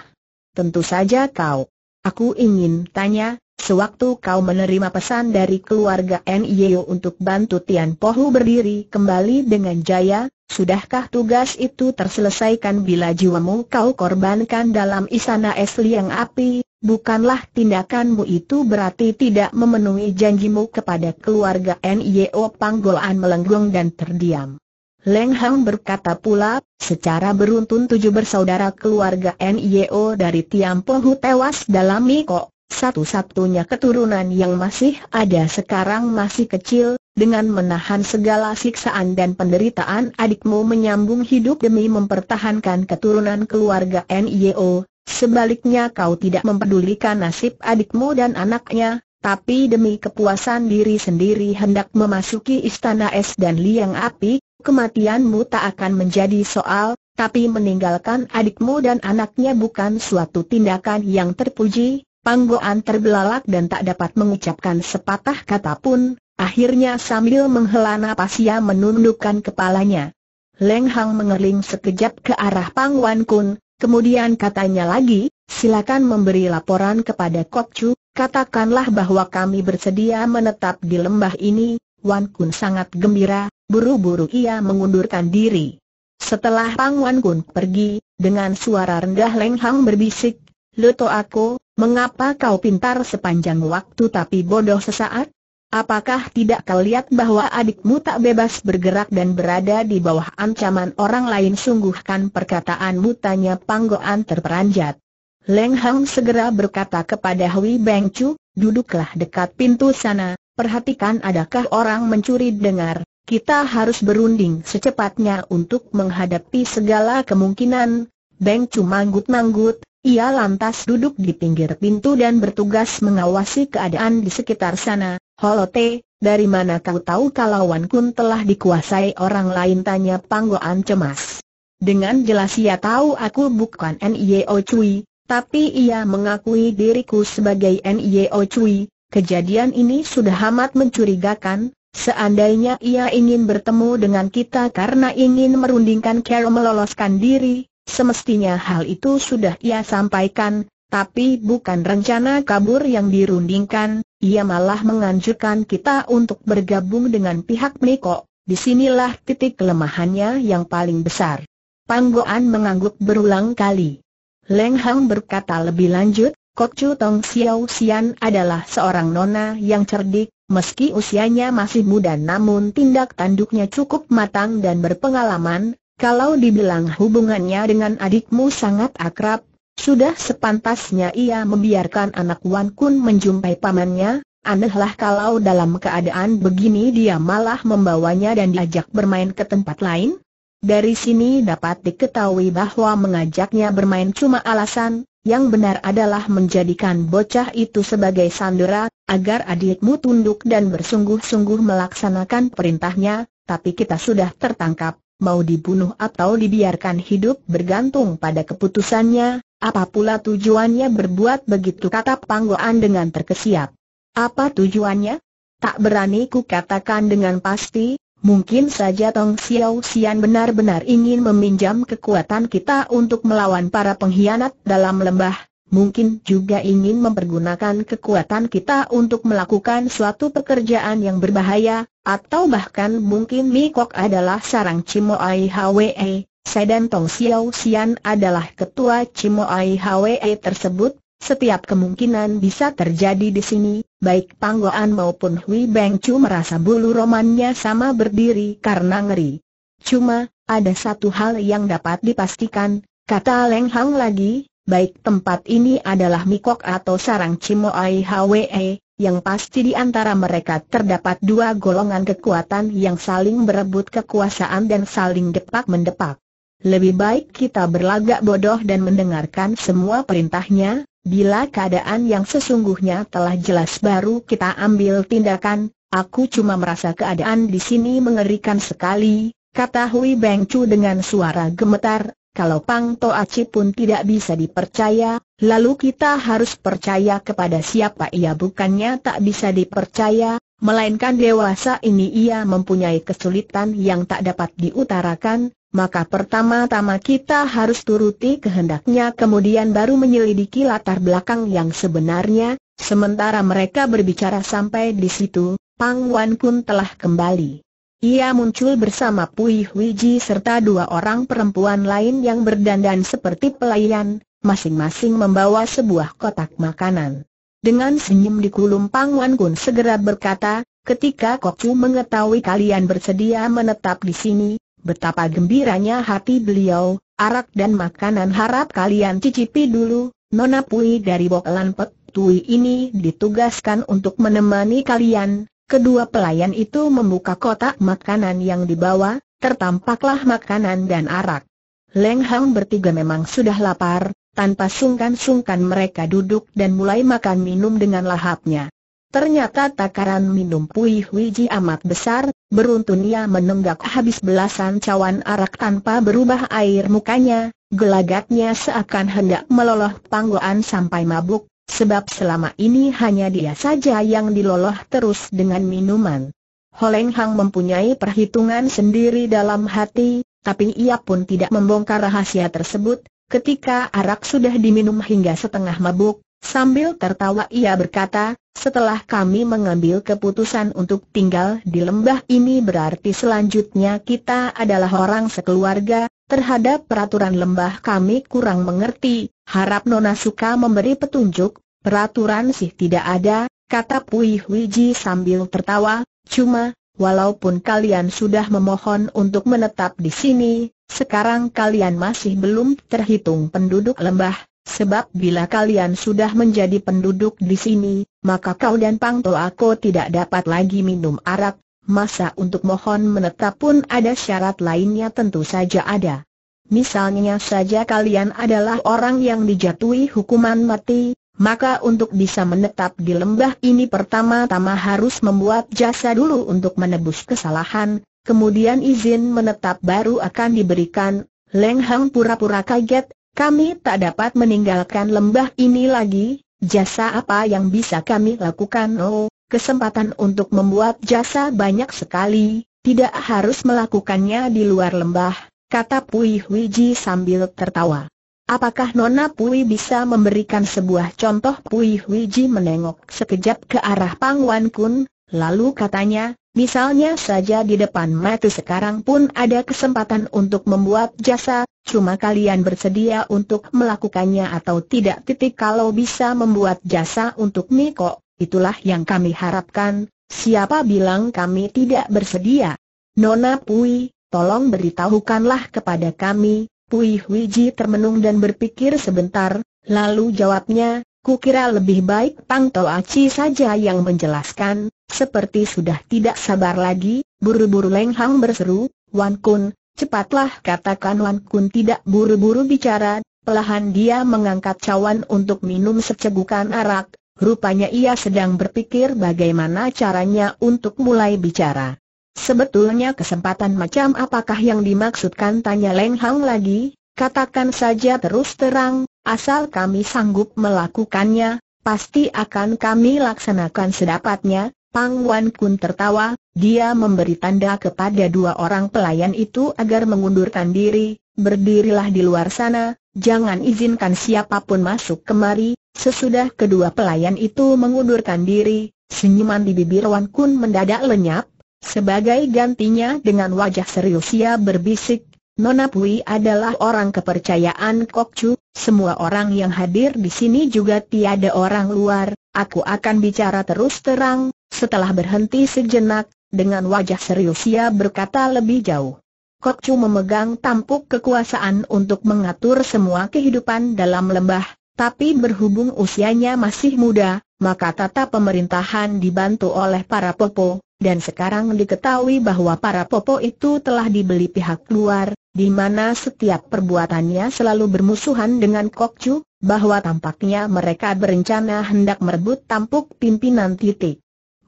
Tentu saja kau. Aku ingin tanya, sewaktu kau menerima pesan dari keluarga NIO untuk bantu Tian Pohu berdiri kembali dengan jaya, Sudahkah tugas itu terselesaikan bila jiwamu kau korbankan dalam istana es liang api? Bukanlah tindakanmu itu berarti tidak memenuhi janjimu kepada keluarga NIO Panggolan melenggung dan terdiam. Leng Hang berkata pula, secara beruntun tujuh bersaudara keluarga NIO dari Tiampohu tewas dalam Miko, satu-satunya keturunan yang masih ada sekarang masih kecil, dengan menahan segala siksaan dan penderitaan adikmu menyambung hidup demi mempertahankan keturunan keluarga NIO, sebaliknya kau tidak mempedulikan nasib adikmu dan anaknya, tapi demi kepuasan diri sendiri hendak memasuki istana es dan liang api, kematianmu tak akan menjadi soal, tapi meninggalkan adikmu dan anaknya bukan suatu tindakan yang terpuji. Panggoan terbelalak dan tak dapat mengucapkan sepatah kata pun, Akhirnya sambil menghela nafas ia menundukkan kepalanya. Leng Hang mengerling sekejap ke arah Pang Wan Kun, kemudian katanya lagi, silakan memberi laporan kepada Kok Chu, katakanlah bahwa kami bersedia menetap di lembah ini. Wan Kun sangat gembira, buru-buru ia mengundurkan diri. Setelah Pang Wan Kun pergi, dengan suara rendah Leng Hang berbisik, Luto aku, mengapa kau pintar sepanjang waktu tapi bodoh sesaat? Apakah tidak kau lihat bahwa adikmu tak bebas bergerak dan berada di bawah ancaman orang lain Sungguhkan perkataanmu tanya panggoan terperanjat. Leng Hang segera berkata kepada Hui Beng Chu, duduklah dekat pintu sana, perhatikan adakah orang mencuri dengar, kita harus berunding secepatnya untuk menghadapi segala kemungkinan. Beng Chu manggut-manggut, ia lantas duduk di pinggir pintu dan bertugas mengawasi keadaan di sekitar sana. Holote, dari mana kau tahu kalau Wan Kun telah dikuasai orang lain? Tanya Panggoan cemas. Dengan jelas ia tahu aku bukan N.I.O. Cui, tapi ia mengakui diriku sebagai N.I.O. Cui. Kejadian ini sudah amat mencurigakan, seandainya ia ingin bertemu dengan kita karena ingin merundingkan Carol meloloskan diri, Semestinya hal itu sudah ia sampaikan, tapi bukan rencana kabur yang dirundingkan, ia malah menganjurkan kita untuk bergabung dengan pihak Meko, disinilah titik kelemahannya yang paling besar. Panggoan mengangguk berulang kali. Leng Hang berkata lebih lanjut, Kok Chu Tong Xiao Xian adalah seorang nona yang cerdik, meski usianya masih muda namun tindak tanduknya cukup matang dan berpengalaman, kalau dibilang hubungannya dengan adikmu sangat akrab, sudah sepantasnya ia membiarkan anak Wan Kun menjumpai pamannya, anehlah kalau dalam keadaan begini dia malah membawanya dan diajak bermain ke tempat lain. Dari sini dapat diketahui bahwa mengajaknya bermain cuma alasan, yang benar adalah menjadikan bocah itu sebagai sandera, agar adikmu tunduk dan bersungguh-sungguh melaksanakan perintahnya, tapi kita sudah tertangkap, mau dibunuh atau dibiarkan hidup bergantung pada keputusannya, apa pula tujuannya berbuat begitu kata Panggoan dengan terkesiap. Apa tujuannya? Tak berani ku katakan dengan pasti, mungkin saja Tong Xiao Xian benar-benar ingin meminjam kekuatan kita untuk melawan para pengkhianat dalam lembah, mungkin juga ingin mempergunakan kekuatan kita untuk melakukan suatu pekerjaan yang berbahaya, atau bahkan mungkin Mikok adalah sarang Cimoai Hwe, Sedan Tong Xiao Xian adalah ketua Cimoai Hwe tersebut, setiap kemungkinan bisa terjadi di sini, baik Panggoan maupun Hui Beng Chu merasa bulu romannya sama berdiri karena ngeri. Cuma, ada satu hal yang dapat dipastikan, kata Leng Hang lagi, baik tempat ini adalah Mikok atau sarang Cimoai Hwe, yang pasti di antara mereka terdapat dua golongan kekuatan yang saling berebut kekuasaan dan saling depak-mendepak. Lebih baik kita berlagak bodoh dan mendengarkan semua perintahnya, bila keadaan yang sesungguhnya telah jelas baru kita ambil tindakan, aku cuma merasa keadaan di sini mengerikan sekali, kata Hui Beng Chu dengan suara gemetar, kalau Pang Toaci pun tidak bisa dipercaya, lalu kita harus percaya kepada siapa ia bukannya tak bisa dipercaya, melainkan dewasa ini ia mempunyai kesulitan yang tak dapat diutarakan, maka pertama-tama kita harus turuti kehendaknya kemudian baru menyelidiki latar belakang yang sebenarnya, sementara mereka berbicara sampai di situ, Pang Wan pun telah kembali. Ia muncul bersama Pui Huiji serta dua orang perempuan lain yang berdandan seperti pelayan, masing-masing membawa sebuah kotak makanan. Dengan senyum di Pang Wan Kun segera berkata, ketika Kok Chu mengetahui kalian bersedia menetap di sini, betapa gembiranya hati beliau, arak dan makanan harap kalian cicipi dulu, Nona Pui dari Lan Pek Tui ini ditugaskan untuk menemani kalian, Kedua pelayan itu membuka kotak makanan yang dibawa, tertampaklah makanan dan arak. Leng Hang bertiga memang sudah lapar, tanpa sungkan-sungkan mereka duduk dan mulai makan minum dengan lahapnya. Ternyata takaran minum Pui Ji amat besar, beruntun ia menenggak habis belasan cawan arak tanpa berubah air mukanya, gelagatnya seakan hendak meloloh panggoan sampai mabuk, sebab selama ini hanya dia saja yang diloloh terus dengan minuman. Holeng Hang mempunyai perhitungan sendiri dalam hati, tapi ia pun tidak membongkar rahasia tersebut, ketika arak sudah diminum hingga setengah mabuk, sambil tertawa ia berkata, setelah kami mengambil keputusan untuk tinggal di lembah ini berarti selanjutnya kita adalah orang sekeluarga, terhadap peraturan lembah kami kurang mengerti, harap Nona Suka memberi petunjuk, Peraturan sih tidak ada, kata Pui Huiji sambil tertawa, cuma, walaupun kalian sudah memohon untuk menetap di sini, sekarang kalian masih belum terhitung penduduk lembah, sebab bila kalian sudah menjadi penduduk di sini, maka kau dan Pang Toako tidak dapat lagi minum arak, masa untuk mohon menetap pun ada syarat lainnya tentu saja ada. Misalnya saja kalian adalah orang yang dijatuhi hukuman mati, maka untuk bisa menetap di lembah ini pertama-tama harus membuat jasa dulu untuk menebus kesalahan, kemudian izin menetap baru akan diberikan. Leng Hang pura-pura kaget, kami tak dapat meninggalkan lembah ini lagi, jasa apa yang bisa kami lakukan? Oh, kesempatan untuk membuat jasa banyak sekali, tidak harus melakukannya di luar lembah, kata Pui Huiji sambil tertawa. Apakah Nona Pui bisa memberikan sebuah contoh Pui Huiji menengok sekejap ke arah Pang Wan Kun, lalu katanya, misalnya saja di depan mata sekarang pun ada kesempatan untuk membuat jasa, cuma kalian bersedia untuk melakukannya atau tidak titik kalau bisa membuat jasa untuk Niko, itulah yang kami harapkan, siapa bilang kami tidak bersedia? Nona Pui, tolong beritahukanlah kepada kami, Pui Huiji termenung dan berpikir sebentar, lalu jawabnya, Kukira lebih baik Pang Aci saja yang menjelaskan, seperti sudah tidak sabar lagi, buru-buru Leng Hang berseru, Wan Kun, cepatlah katakan Wan Kun tidak buru-buru bicara, pelahan dia mengangkat cawan untuk minum secegukan arak, rupanya ia sedang berpikir bagaimana caranya untuk mulai bicara. Sebetulnya kesempatan macam apakah yang dimaksudkan tanya Leng Hang lagi, katakan saja terus terang, asal kami sanggup melakukannya, pasti akan kami laksanakan sedapatnya. Pang Wan Kun tertawa, dia memberi tanda kepada dua orang pelayan itu agar mengundurkan diri, berdirilah di luar sana, jangan izinkan siapapun masuk kemari, sesudah kedua pelayan itu mengundurkan diri, senyuman di bibir Wan Kun mendadak lenyap, sebagai gantinya dengan wajah serius ia berbisik, Nona Pui adalah orang kepercayaan Kokchu. semua orang yang hadir di sini juga tiada orang luar, aku akan bicara terus terang, setelah berhenti sejenak, dengan wajah serius ia berkata lebih jauh. Kokchu memegang tampuk kekuasaan untuk mengatur semua kehidupan dalam lembah, tapi berhubung usianya masih muda, maka tata pemerintahan dibantu oleh para popo, dan sekarang diketahui bahwa para popo itu telah dibeli pihak luar, di mana setiap perbuatannya selalu bermusuhan dengan Kokcu, bahwa tampaknya mereka berencana hendak merebut tampuk pimpinan titik.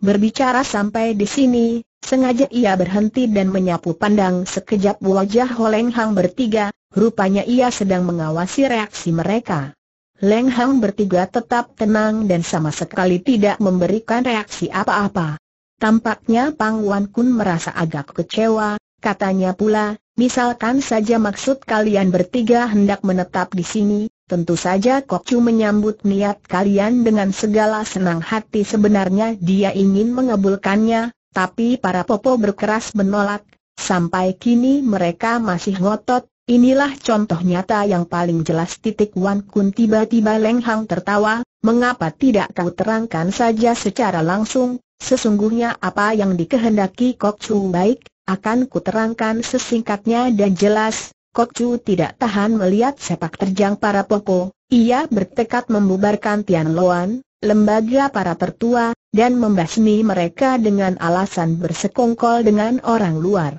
Berbicara sampai di sini, sengaja ia berhenti dan menyapu pandang sekejap wajah Holeng Hang bertiga, rupanya ia sedang mengawasi reaksi mereka. Leng Hang bertiga tetap tenang dan sama sekali tidak memberikan reaksi apa-apa. Tampaknya Pang Wan Kun merasa agak kecewa, katanya pula, misalkan saja maksud kalian bertiga hendak menetap di sini, tentu saja Kok Chu menyambut niat kalian dengan segala senang hati sebenarnya dia ingin mengabulkannya, tapi para popo berkeras menolak, sampai kini mereka masih ngotot, inilah contoh nyata yang paling jelas titik Wan Kun tiba-tiba Lenghang tertawa, mengapa tidak kau terangkan saja secara langsung, Sesungguhnya apa yang dikehendaki Kok Chu baik, akan kuterangkan sesingkatnya dan jelas, Kok Chu tidak tahan melihat sepak terjang para popo. ia bertekad membubarkan Tian Loan, lembaga para tertua, dan membasmi mereka dengan alasan bersekongkol dengan orang luar.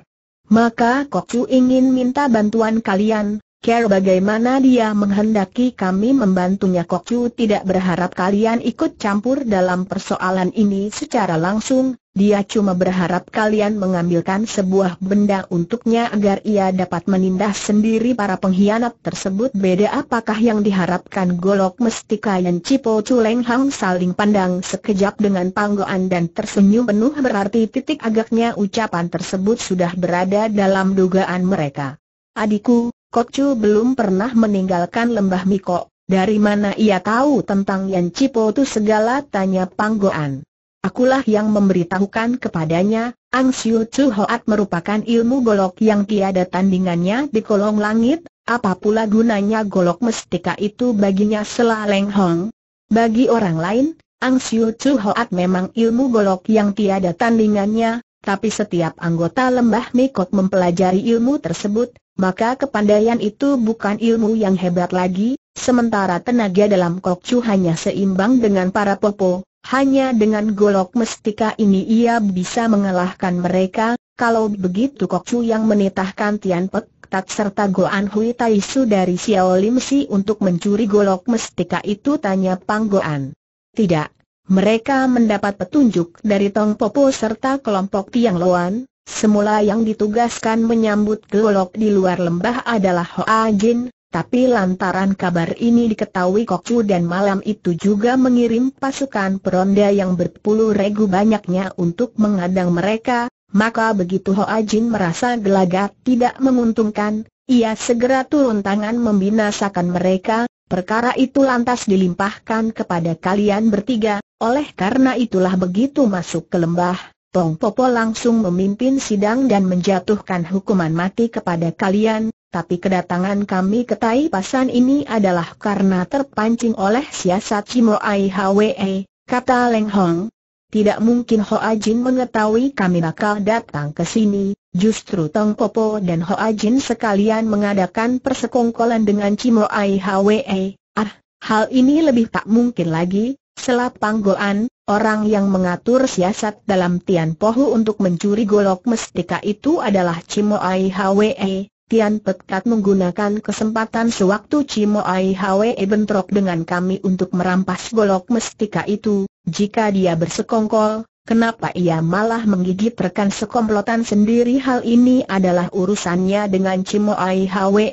Maka Kok Chu ingin minta bantuan kalian, care bagaimana dia menghendaki kami membantunya Kok Chu tidak berharap kalian ikut campur dalam persoalan ini secara langsung, dia cuma berharap kalian mengambilkan sebuah benda untuknya agar ia dapat menindas sendiri para pengkhianat tersebut Beda apakah yang diharapkan Golok Mestika yang Cipo Culeng Hang saling pandang sekejap dengan panggoan dan tersenyum penuh berarti titik agaknya ucapan tersebut sudah berada dalam dugaan mereka Adikku, Kocu belum pernah meninggalkan lembah Miko, dari mana ia tahu tentang Yan Cipo itu segala tanya Panggoan. Akulah yang memberitahukan kepadanya, Ang Siu Chu Hoat merupakan ilmu golok yang tiada tandingannya di kolong langit, apa pula gunanya golok mestika itu baginya selaleng hong? Bagi orang lain, Ang Siu Chu Hoat memang ilmu golok yang tiada tandingannya, tapi setiap anggota lembah Mekot mempelajari ilmu tersebut, maka kepandaian itu bukan ilmu yang hebat lagi, sementara tenaga dalam kokcu hanya seimbang dengan para popo, hanya dengan golok mestika ini ia bisa mengalahkan mereka, kalau begitu kokcu yang menitahkan Tian Pek Tak serta Goan Hui Tai dari Xiao Lim Si untuk mencuri golok mestika itu tanya Pang Goan. Tidak, mereka mendapat petunjuk dari Tong Popo serta kelompok Tiang Loan, semula yang ditugaskan menyambut gelolok di luar lembah adalah Hoa Jin, tapi lantaran kabar ini diketahui Kok Chu dan malam itu juga mengirim pasukan peronda yang berpuluh regu banyaknya untuk mengadang mereka, maka begitu Hoa Jin merasa gelagat tidak menguntungkan, ia segera turun tangan membinasakan mereka, Perkara itu lantas dilimpahkan kepada kalian bertiga, oleh karena itulah begitu masuk ke lembah, Tong Popo langsung memimpin sidang dan menjatuhkan hukuman mati kepada kalian, tapi kedatangan kami ke Tai Pasan ini adalah karena terpancing oleh siasat Cimo Ai Hwe, kata Leng Hong. Tidak mungkin Hoa Jin mengetahui kami bakal datang ke sini, justru Tong Popo dan Hoa Jin sekalian mengadakan persekongkolan dengan Cimo Ai Hwe. Ah, hal ini lebih tak mungkin lagi, Selapang Goan, orang yang mengatur siasat dalam Tian Pohu untuk mencuri golok mestika itu adalah Cimo Ai Hwe. Tian Pekat menggunakan kesempatan sewaktu Cimo Ai Hwe bentrok dengan kami untuk merampas golok mestika itu, jika dia bersekongkol, kenapa ia malah menggigit rekan sekomplotan sendiri hal ini adalah urusannya dengan Cimo Ai Hwe,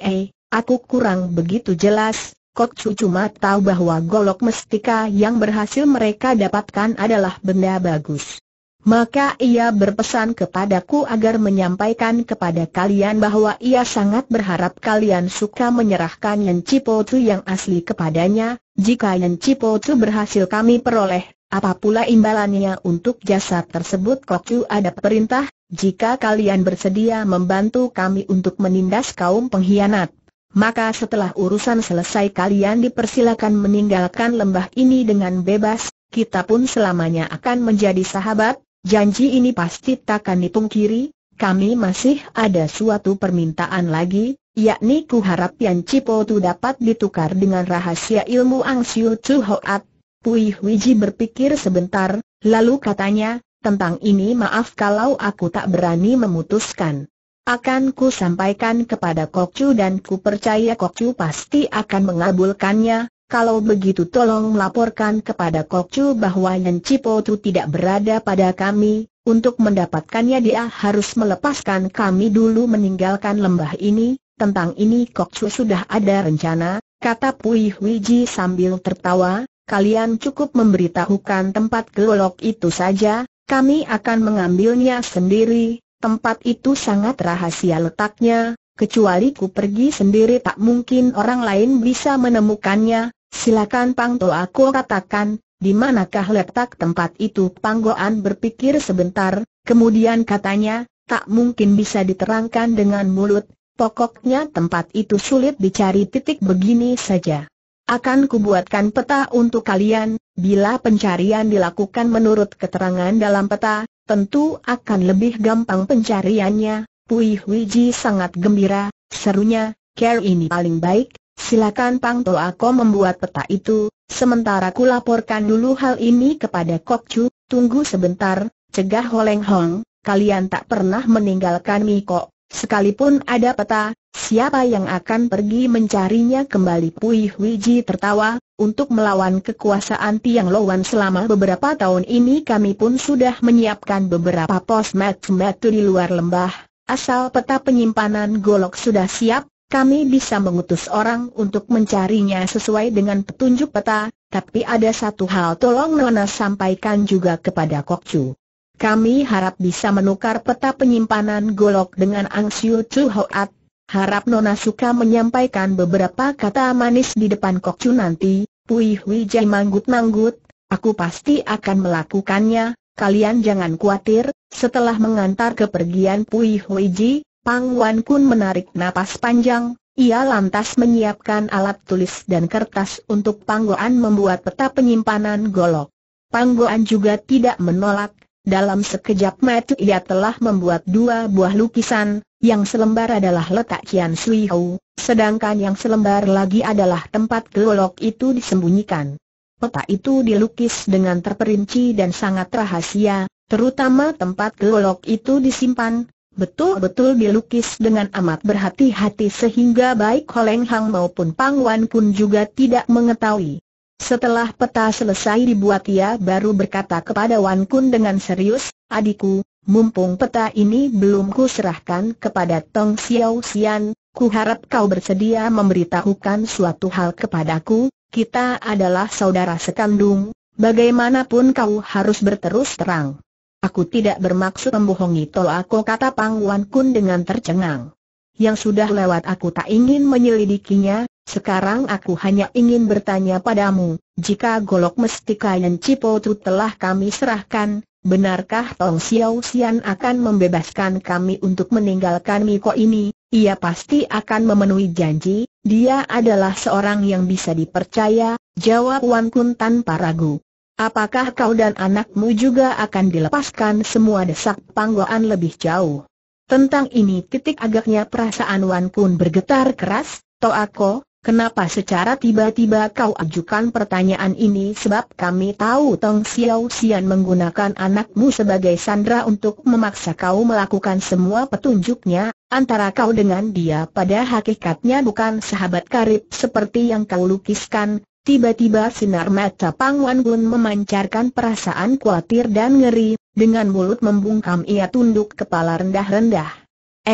aku kurang begitu jelas, Kok Chu cuma tahu bahwa golok mestika yang berhasil mereka dapatkan adalah benda bagus. Maka ia berpesan kepadaku agar menyampaikan kepada kalian bahwa ia sangat berharap kalian suka menyerahkan Yen Cipotu yang asli kepadanya, jika Yen Cipotu berhasil kami peroleh, apa pula imbalannya untuk jasa tersebut Chu ada perintah, jika kalian bersedia membantu kami untuk menindas kaum pengkhianat maka setelah urusan selesai kalian dipersilakan meninggalkan lembah ini dengan bebas, kita pun selamanya akan menjadi sahabat, janji ini pasti takkan dipungkiri, kami masih ada suatu permintaan lagi, yakni ku harap Yan Cipo tu dapat ditukar dengan rahasia ilmu Ang Siu Chu Hoat. Pui Huiji berpikir sebentar, lalu katanya, tentang ini maaf kalau aku tak berani memutuskan. Akan ku sampaikan kepada Kokcu dan ku percaya Kokcu pasti akan mengabulkannya, kalau begitu tolong laporkan kepada Kokcu bahwa Yen Cipo itu tidak berada pada kami, untuk mendapatkannya dia harus melepaskan kami dulu meninggalkan lembah ini, tentang ini Kokcu sudah ada rencana, kata Pui Huiji sambil tertawa, kalian cukup memberitahukan tempat gelolok itu saja, kami akan mengambilnya sendiri, Tempat itu sangat rahasia letaknya, kecuali ku pergi sendiri tak mungkin orang lain bisa menemukannya, silakan Pangto aku katakan, di manakah letak tempat itu Panggoan berpikir sebentar, kemudian katanya, tak mungkin bisa diterangkan dengan mulut, pokoknya tempat itu sulit dicari titik begini saja. Akan kubuatkan peta untuk kalian, bila pencarian dilakukan menurut keterangan dalam peta, tentu akan lebih gampang pencariannya. Pui Hui sangat gembira, serunya, care ini paling baik, silakan Pang To aku membuat peta itu, sementara ku laporkan dulu hal ini kepada Kok Chu, tunggu sebentar, cegah Ho Hong, kalian tak pernah meninggalkan Miko, Sekalipun ada peta, siapa yang akan pergi mencarinya kembali Pui Huiji tertawa, untuk melawan kekuasaan Tiang Lowan selama beberapa tahun ini kami pun sudah menyiapkan beberapa pos metu-metu di luar lembah, asal peta penyimpanan golok sudah siap, kami bisa mengutus orang untuk mencarinya sesuai dengan petunjuk peta, tapi ada satu hal tolong Nona sampaikan juga kepada Kokcu. Kami harap bisa menukar peta penyimpanan golok dengan Ang Siu Chu Hoat. Harap Nona suka menyampaikan beberapa kata manis di depan Kok Chu nanti, Pui Hui Jai manggut-manggut, aku pasti akan melakukannya, kalian jangan khawatir, setelah mengantar kepergian Pui Hui Ji, Pang Wan Kun menarik napas panjang, ia lantas menyiapkan alat tulis dan kertas untuk Pang Goan membuat peta penyimpanan golok. Pang Goan juga tidak menolak, dalam sekejap mata ia telah membuat dua buah lukisan, yang selembar adalah letak Kian Sui Hou, sedangkan yang selembar lagi adalah tempat gelolok itu disembunyikan. Peta itu dilukis dengan terperinci dan sangat rahasia, terutama tempat gelolok itu disimpan, betul-betul dilukis dengan amat berhati-hati sehingga baik Holeng Hang maupun Pang Wan pun juga tidak mengetahui. Setelah peta selesai dibuat ia baru berkata kepada Wan Kun dengan serius, adikku, mumpung peta ini belum ku serahkan kepada Tong Xiao Xian, ku harap kau bersedia memberitahukan suatu hal kepadaku, kita adalah saudara sekandung, bagaimanapun kau harus berterus terang. Aku tidak bermaksud membohongi tol aku kata Pang Wan Kun dengan tercengang. Yang sudah lewat aku tak ingin menyelidikinya, sekarang aku hanya ingin bertanya padamu, jika golok mestika yang Cipotu telah kami serahkan, benarkah Tong Xiao Xian akan membebaskan kami untuk meninggalkan Miko ini? Ia pasti akan memenuhi janji, dia adalah seorang yang bisa dipercaya, jawab Wan Kun tanpa ragu. Apakah kau dan anakmu juga akan dilepaskan semua desak panggoan lebih jauh? Tentang ini titik agaknya perasaan Wan Kun bergetar keras, toh aku Kenapa secara tiba-tiba kau ajukan pertanyaan ini sebab kami tahu Tong Xiao Xian menggunakan anakmu sebagai sandra untuk memaksa kau melakukan semua petunjuknya, antara kau dengan dia pada hakikatnya bukan sahabat karib seperti yang kau lukiskan, Tiba-tiba sinar mata Pang Wan Gun memancarkan perasaan khawatir dan ngeri, dengan mulut membungkam ia tunduk kepala rendah-rendah.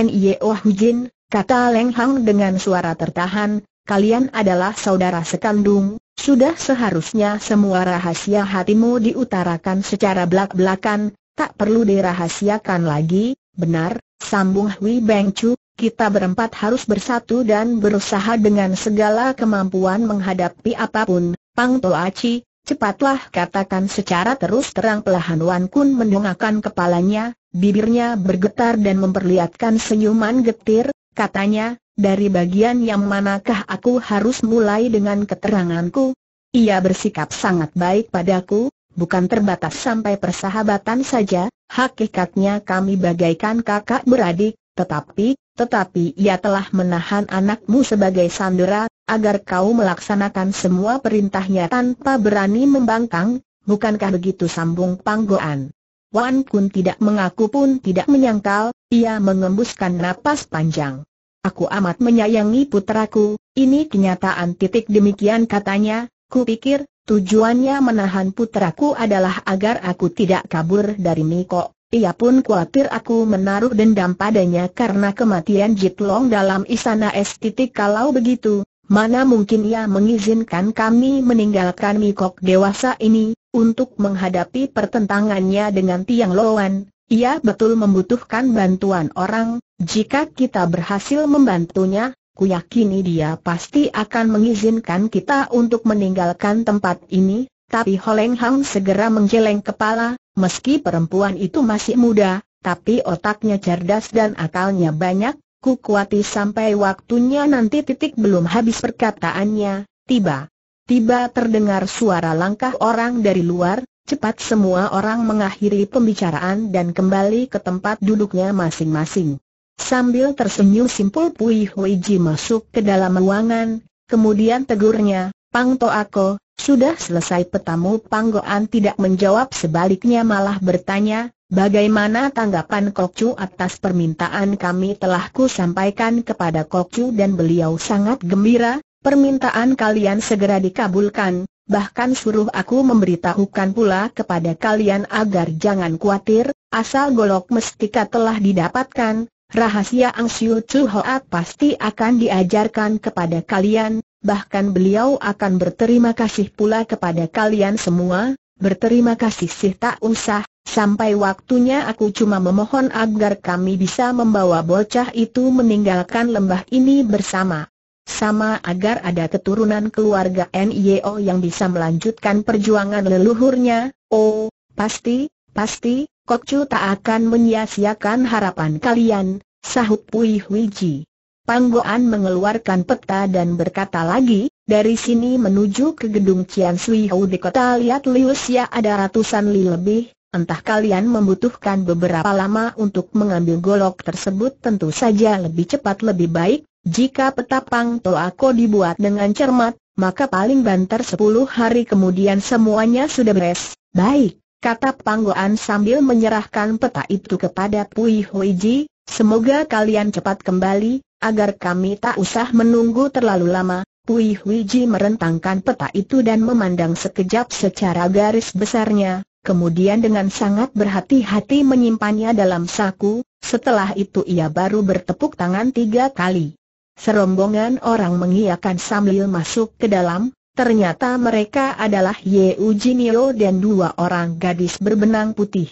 Nie Oh Jin, kata Leng Hang dengan suara tertahan, kalian adalah saudara sekandung, sudah seharusnya semua rahasia hatimu diutarakan secara belak-belakan, tak perlu dirahasiakan lagi, benar, sambung Hui Beng Chu, kita berempat harus bersatu dan berusaha dengan segala kemampuan menghadapi apapun, Pang Aci, cepatlah katakan secara terus terang pelahan Wan Kun mendongakkan kepalanya, bibirnya bergetar dan memperlihatkan senyuman getir, katanya, dari bagian yang manakah aku harus mulai dengan keteranganku? Ia bersikap sangat baik padaku, bukan terbatas sampai persahabatan saja, hakikatnya kami bagaikan kakak beradik, tetapi, tetapi ia telah menahan anakmu sebagai sandera, agar kau melaksanakan semua perintahnya tanpa berani membangkang, bukankah begitu sambung panggoan? Wan Kun tidak mengaku pun tidak menyangkal, ia mengembuskan napas panjang. Aku amat menyayangi putraku, ini kenyataan titik demikian katanya, kupikir, tujuannya menahan putraku adalah agar aku tidak kabur dari Miko. Ia pun khawatir aku menaruh dendam padanya karena kematian Jitlong dalam istana es titik kalau begitu, mana mungkin ia mengizinkan kami meninggalkan Mikok dewasa ini, untuk menghadapi pertentangannya dengan Tiang Loan, ia betul membutuhkan bantuan orang, jika kita berhasil membantunya, ku yakini dia pasti akan mengizinkan kita untuk meninggalkan tempat ini, tapi Holeng Hang segera menggeleng kepala, meski perempuan itu masih muda, tapi otaknya cerdas dan akalnya banyak, ku kuati sampai waktunya nanti titik belum habis perkataannya, tiba. Tiba terdengar suara langkah orang dari luar, Cepat semua orang mengakhiri pembicaraan dan kembali ke tempat duduknya masing-masing. Sambil tersenyum simpul Pui Hui Ji masuk ke dalam ruangan, kemudian tegurnya, Pang To Ako, sudah selesai petamu Panggoan tidak menjawab sebaliknya malah bertanya, bagaimana tanggapan Chu atas permintaan kami telah ku sampaikan kepada Chu dan beliau sangat gembira, permintaan kalian segera dikabulkan, bahkan suruh aku memberitahukan pula kepada kalian agar jangan khawatir, asal golok mestika telah didapatkan, rahasia Ang Siu Chu Hoat pasti akan diajarkan kepada kalian, bahkan beliau akan berterima kasih pula kepada kalian semua, berterima kasih sih tak usah, sampai waktunya aku cuma memohon agar kami bisa membawa bocah itu meninggalkan lembah ini bersama sama agar ada keturunan keluarga NIO yang bisa melanjutkan perjuangan leluhurnya, oh, pasti, pasti, kok Chu tak akan menyia-siakan harapan kalian, sahut Pui Huiji. Panggoan mengeluarkan peta dan berkata lagi, dari sini menuju ke gedung Cian Sui Hou di kota Liat Liusia ada ratusan li lebih, entah kalian membutuhkan beberapa lama untuk mengambil golok tersebut tentu saja lebih cepat lebih baik, jika petapang Toako dibuat dengan cermat, maka paling banter sepuluh hari kemudian semuanya sudah beres. Baik, kata Panggoan sambil menyerahkan peta itu kepada Pui Ji, semoga kalian cepat kembali, agar kami tak usah menunggu terlalu lama. Pui Huiji merentangkan peta itu dan memandang sekejap secara garis besarnya, kemudian dengan sangat berhati-hati menyimpannya dalam saku, setelah itu ia baru bertepuk tangan tiga kali. Serombongan orang mengiakan sambil masuk ke dalam, ternyata mereka adalah Ye Ujinio dan dua orang gadis berbenang putih.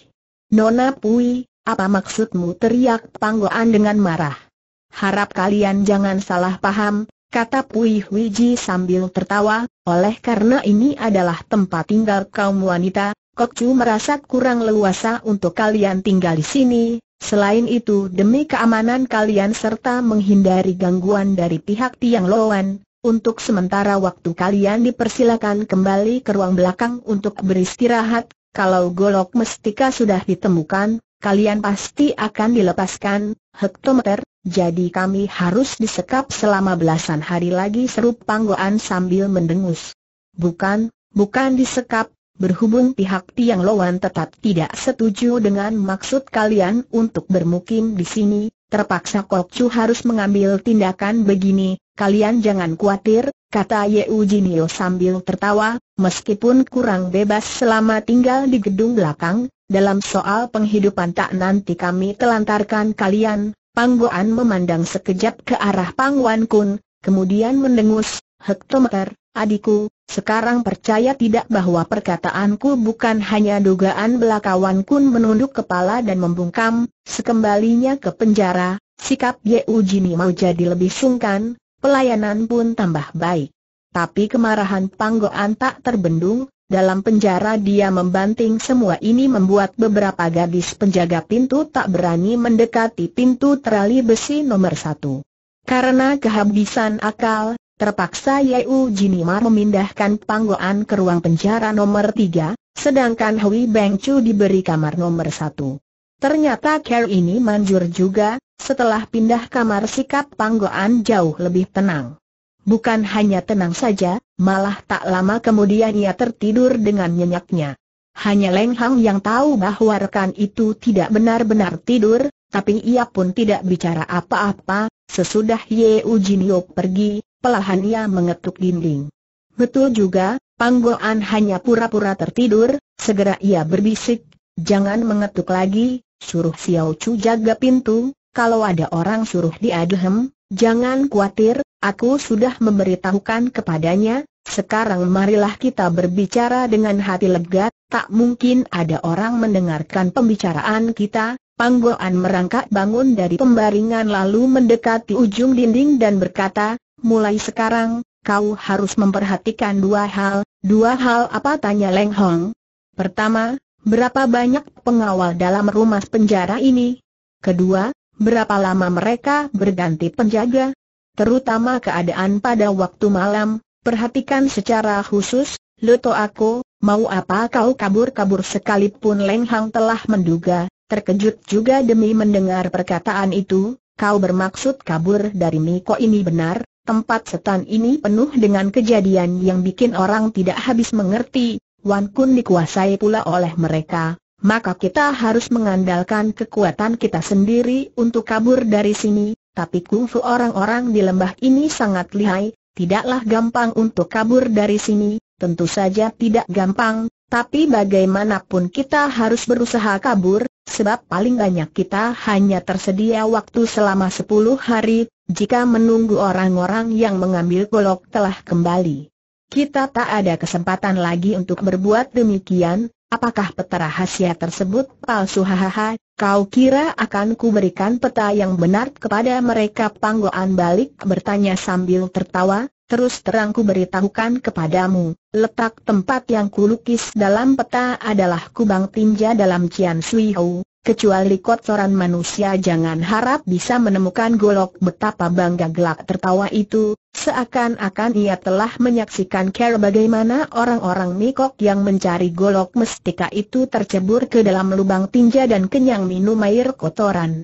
Nona Pui, apa maksudmu teriak panggoan dengan marah? Harap kalian jangan salah paham, kata Pui Huiji sambil tertawa, oleh karena ini adalah tempat tinggal kaum wanita, Kokcu merasa kurang leluasa untuk kalian tinggal di sini, Selain itu demi keamanan kalian serta menghindari gangguan dari pihak Tiang Loan, untuk sementara waktu kalian dipersilakan kembali ke ruang belakang untuk beristirahat, kalau golok mestika sudah ditemukan, kalian pasti akan dilepaskan, hektometer, jadi kami harus disekap selama belasan hari lagi seru panggoan sambil mendengus. Bukan, bukan disekap, Berhubung pihak Tiang Loan tetap tidak setuju dengan maksud kalian untuk bermukim di sini, terpaksa Kok Chu harus mengambil tindakan begini, kalian jangan khawatir, kata Ye Ujinio sambil tertawa, meskipun kurang bebas selama tinggal di gedung belakang, dalam soal penghidupan tak nanti kami telantarkan kalian, Panggoan memandang sekejap ke arah Pang Wan Kun, kemudian mendengus, hektometer, Adikku, sekarang percaya tidak bahwa perkataanku bukan hanya dugaan belakawan kun menunduk kepala dan membungkam, sekembalinya ke penjara, sikap Yeu mau jadi lebih sungkan, pelayanan pun tambah baik. Tapi kemarahan Panggoan tak terbendung, dalam penjara dia membanting semua ini membuat beberapa gadis penjaga pintu tak berani mendekati pintu terali besi nomor satu. Karena kehabisan akal, Terpaksa Yeu Jinimar memindahkan panggoan ke ruang penjara nomor tiga, sedangkan Hui Beng Chu diberi kamar nomor satu. Ternyata care ini manjur juga, setelah pindah kamar sikap panggoan jauh lebih tenang. Bukan hanya tenang saja, malah tak lama kemudian ia tertidur dengan nyenyaknya. Hanya Leng Hang yang tahu bahwa rekan itu tidak benar-benar tidur, tapi ia pun tidak bicara apa-apa, sesudah Ye Jinio pergi, Pelahan ia mengetuk dinding. Betul juga, Panggoan hanya pura-pura tertidur, segera ia berbisik, jangan mengetuk lagi, suruh Xiao Chu jaga pintu, kalau ada orang suruh diadhem, jangan khawatir, aku sudah memberitahukan kepadanya, sekarang marilah kita berbicara dengan hati lega, tak mungkin ada orang mendengarkan pembicaraan kita, Panggoan merangkak bangun dari pembaringan lalu mendekati ujung dinding dan berkata, Mulai sekarang, kau harus memperhatikan dua hal. Dua hal apa tanya Leng Hong? Pertama, berapa banyak pengawal dalam rumah penjara ini? Kedua, berapa lama mereka berganti penjaga? Terutama keadaan pada waktu malam, perhatikan secara khusus, Luto aku, mau apa kau kabur-kabur sekalipun Leng Hang telah menduga, terkejut juga demi mendengar perkataan itu, kau bermaksud kabur dari Miko ini benar, Tempat setan ini penuh dengan kejadian yang bikin orang tidak habis mengerti, Wan Kun dikuasai pula oleh mereka, maka kita harus mengandalkan kekuatan kita sendiri untuk kabur dari sini, tapi kungfu orang-orang di lembah ini sangat lihai, tidaklah gampang untuk kabur dari sini, tentu saja tidak gampang, tapi bagaimanapun kita harus berusaha kabur, sebab paling banyak kita hanya tersedia waktu selama 10 hari, jika menunggu orang-orang yang mengambil golok telah kembali. Kita tak ada kesempatan lagi untuk berbuat demikian, apakah peta rahasia tersebut palsu hahaha, kau kira akan kuberikan peta yang benar kepada mereka panggoan balik bertanya sambil tertawa, Terus terang ku beritahukan kepadamu, letak tempat yang kulukis dalam peta adalah kubang tinja dalam Cian Sui Hou, Kecuali kotoran manusia jangan harap bisa menemukan golok betapa bangga gelak tertawa itu, seakan-akan ia telah menyaksikan cara bagaimana orang-orang mikok yang mencari golok mestika itu tercebur ke dalam lubang tinja dan kenyang minum air kotoran.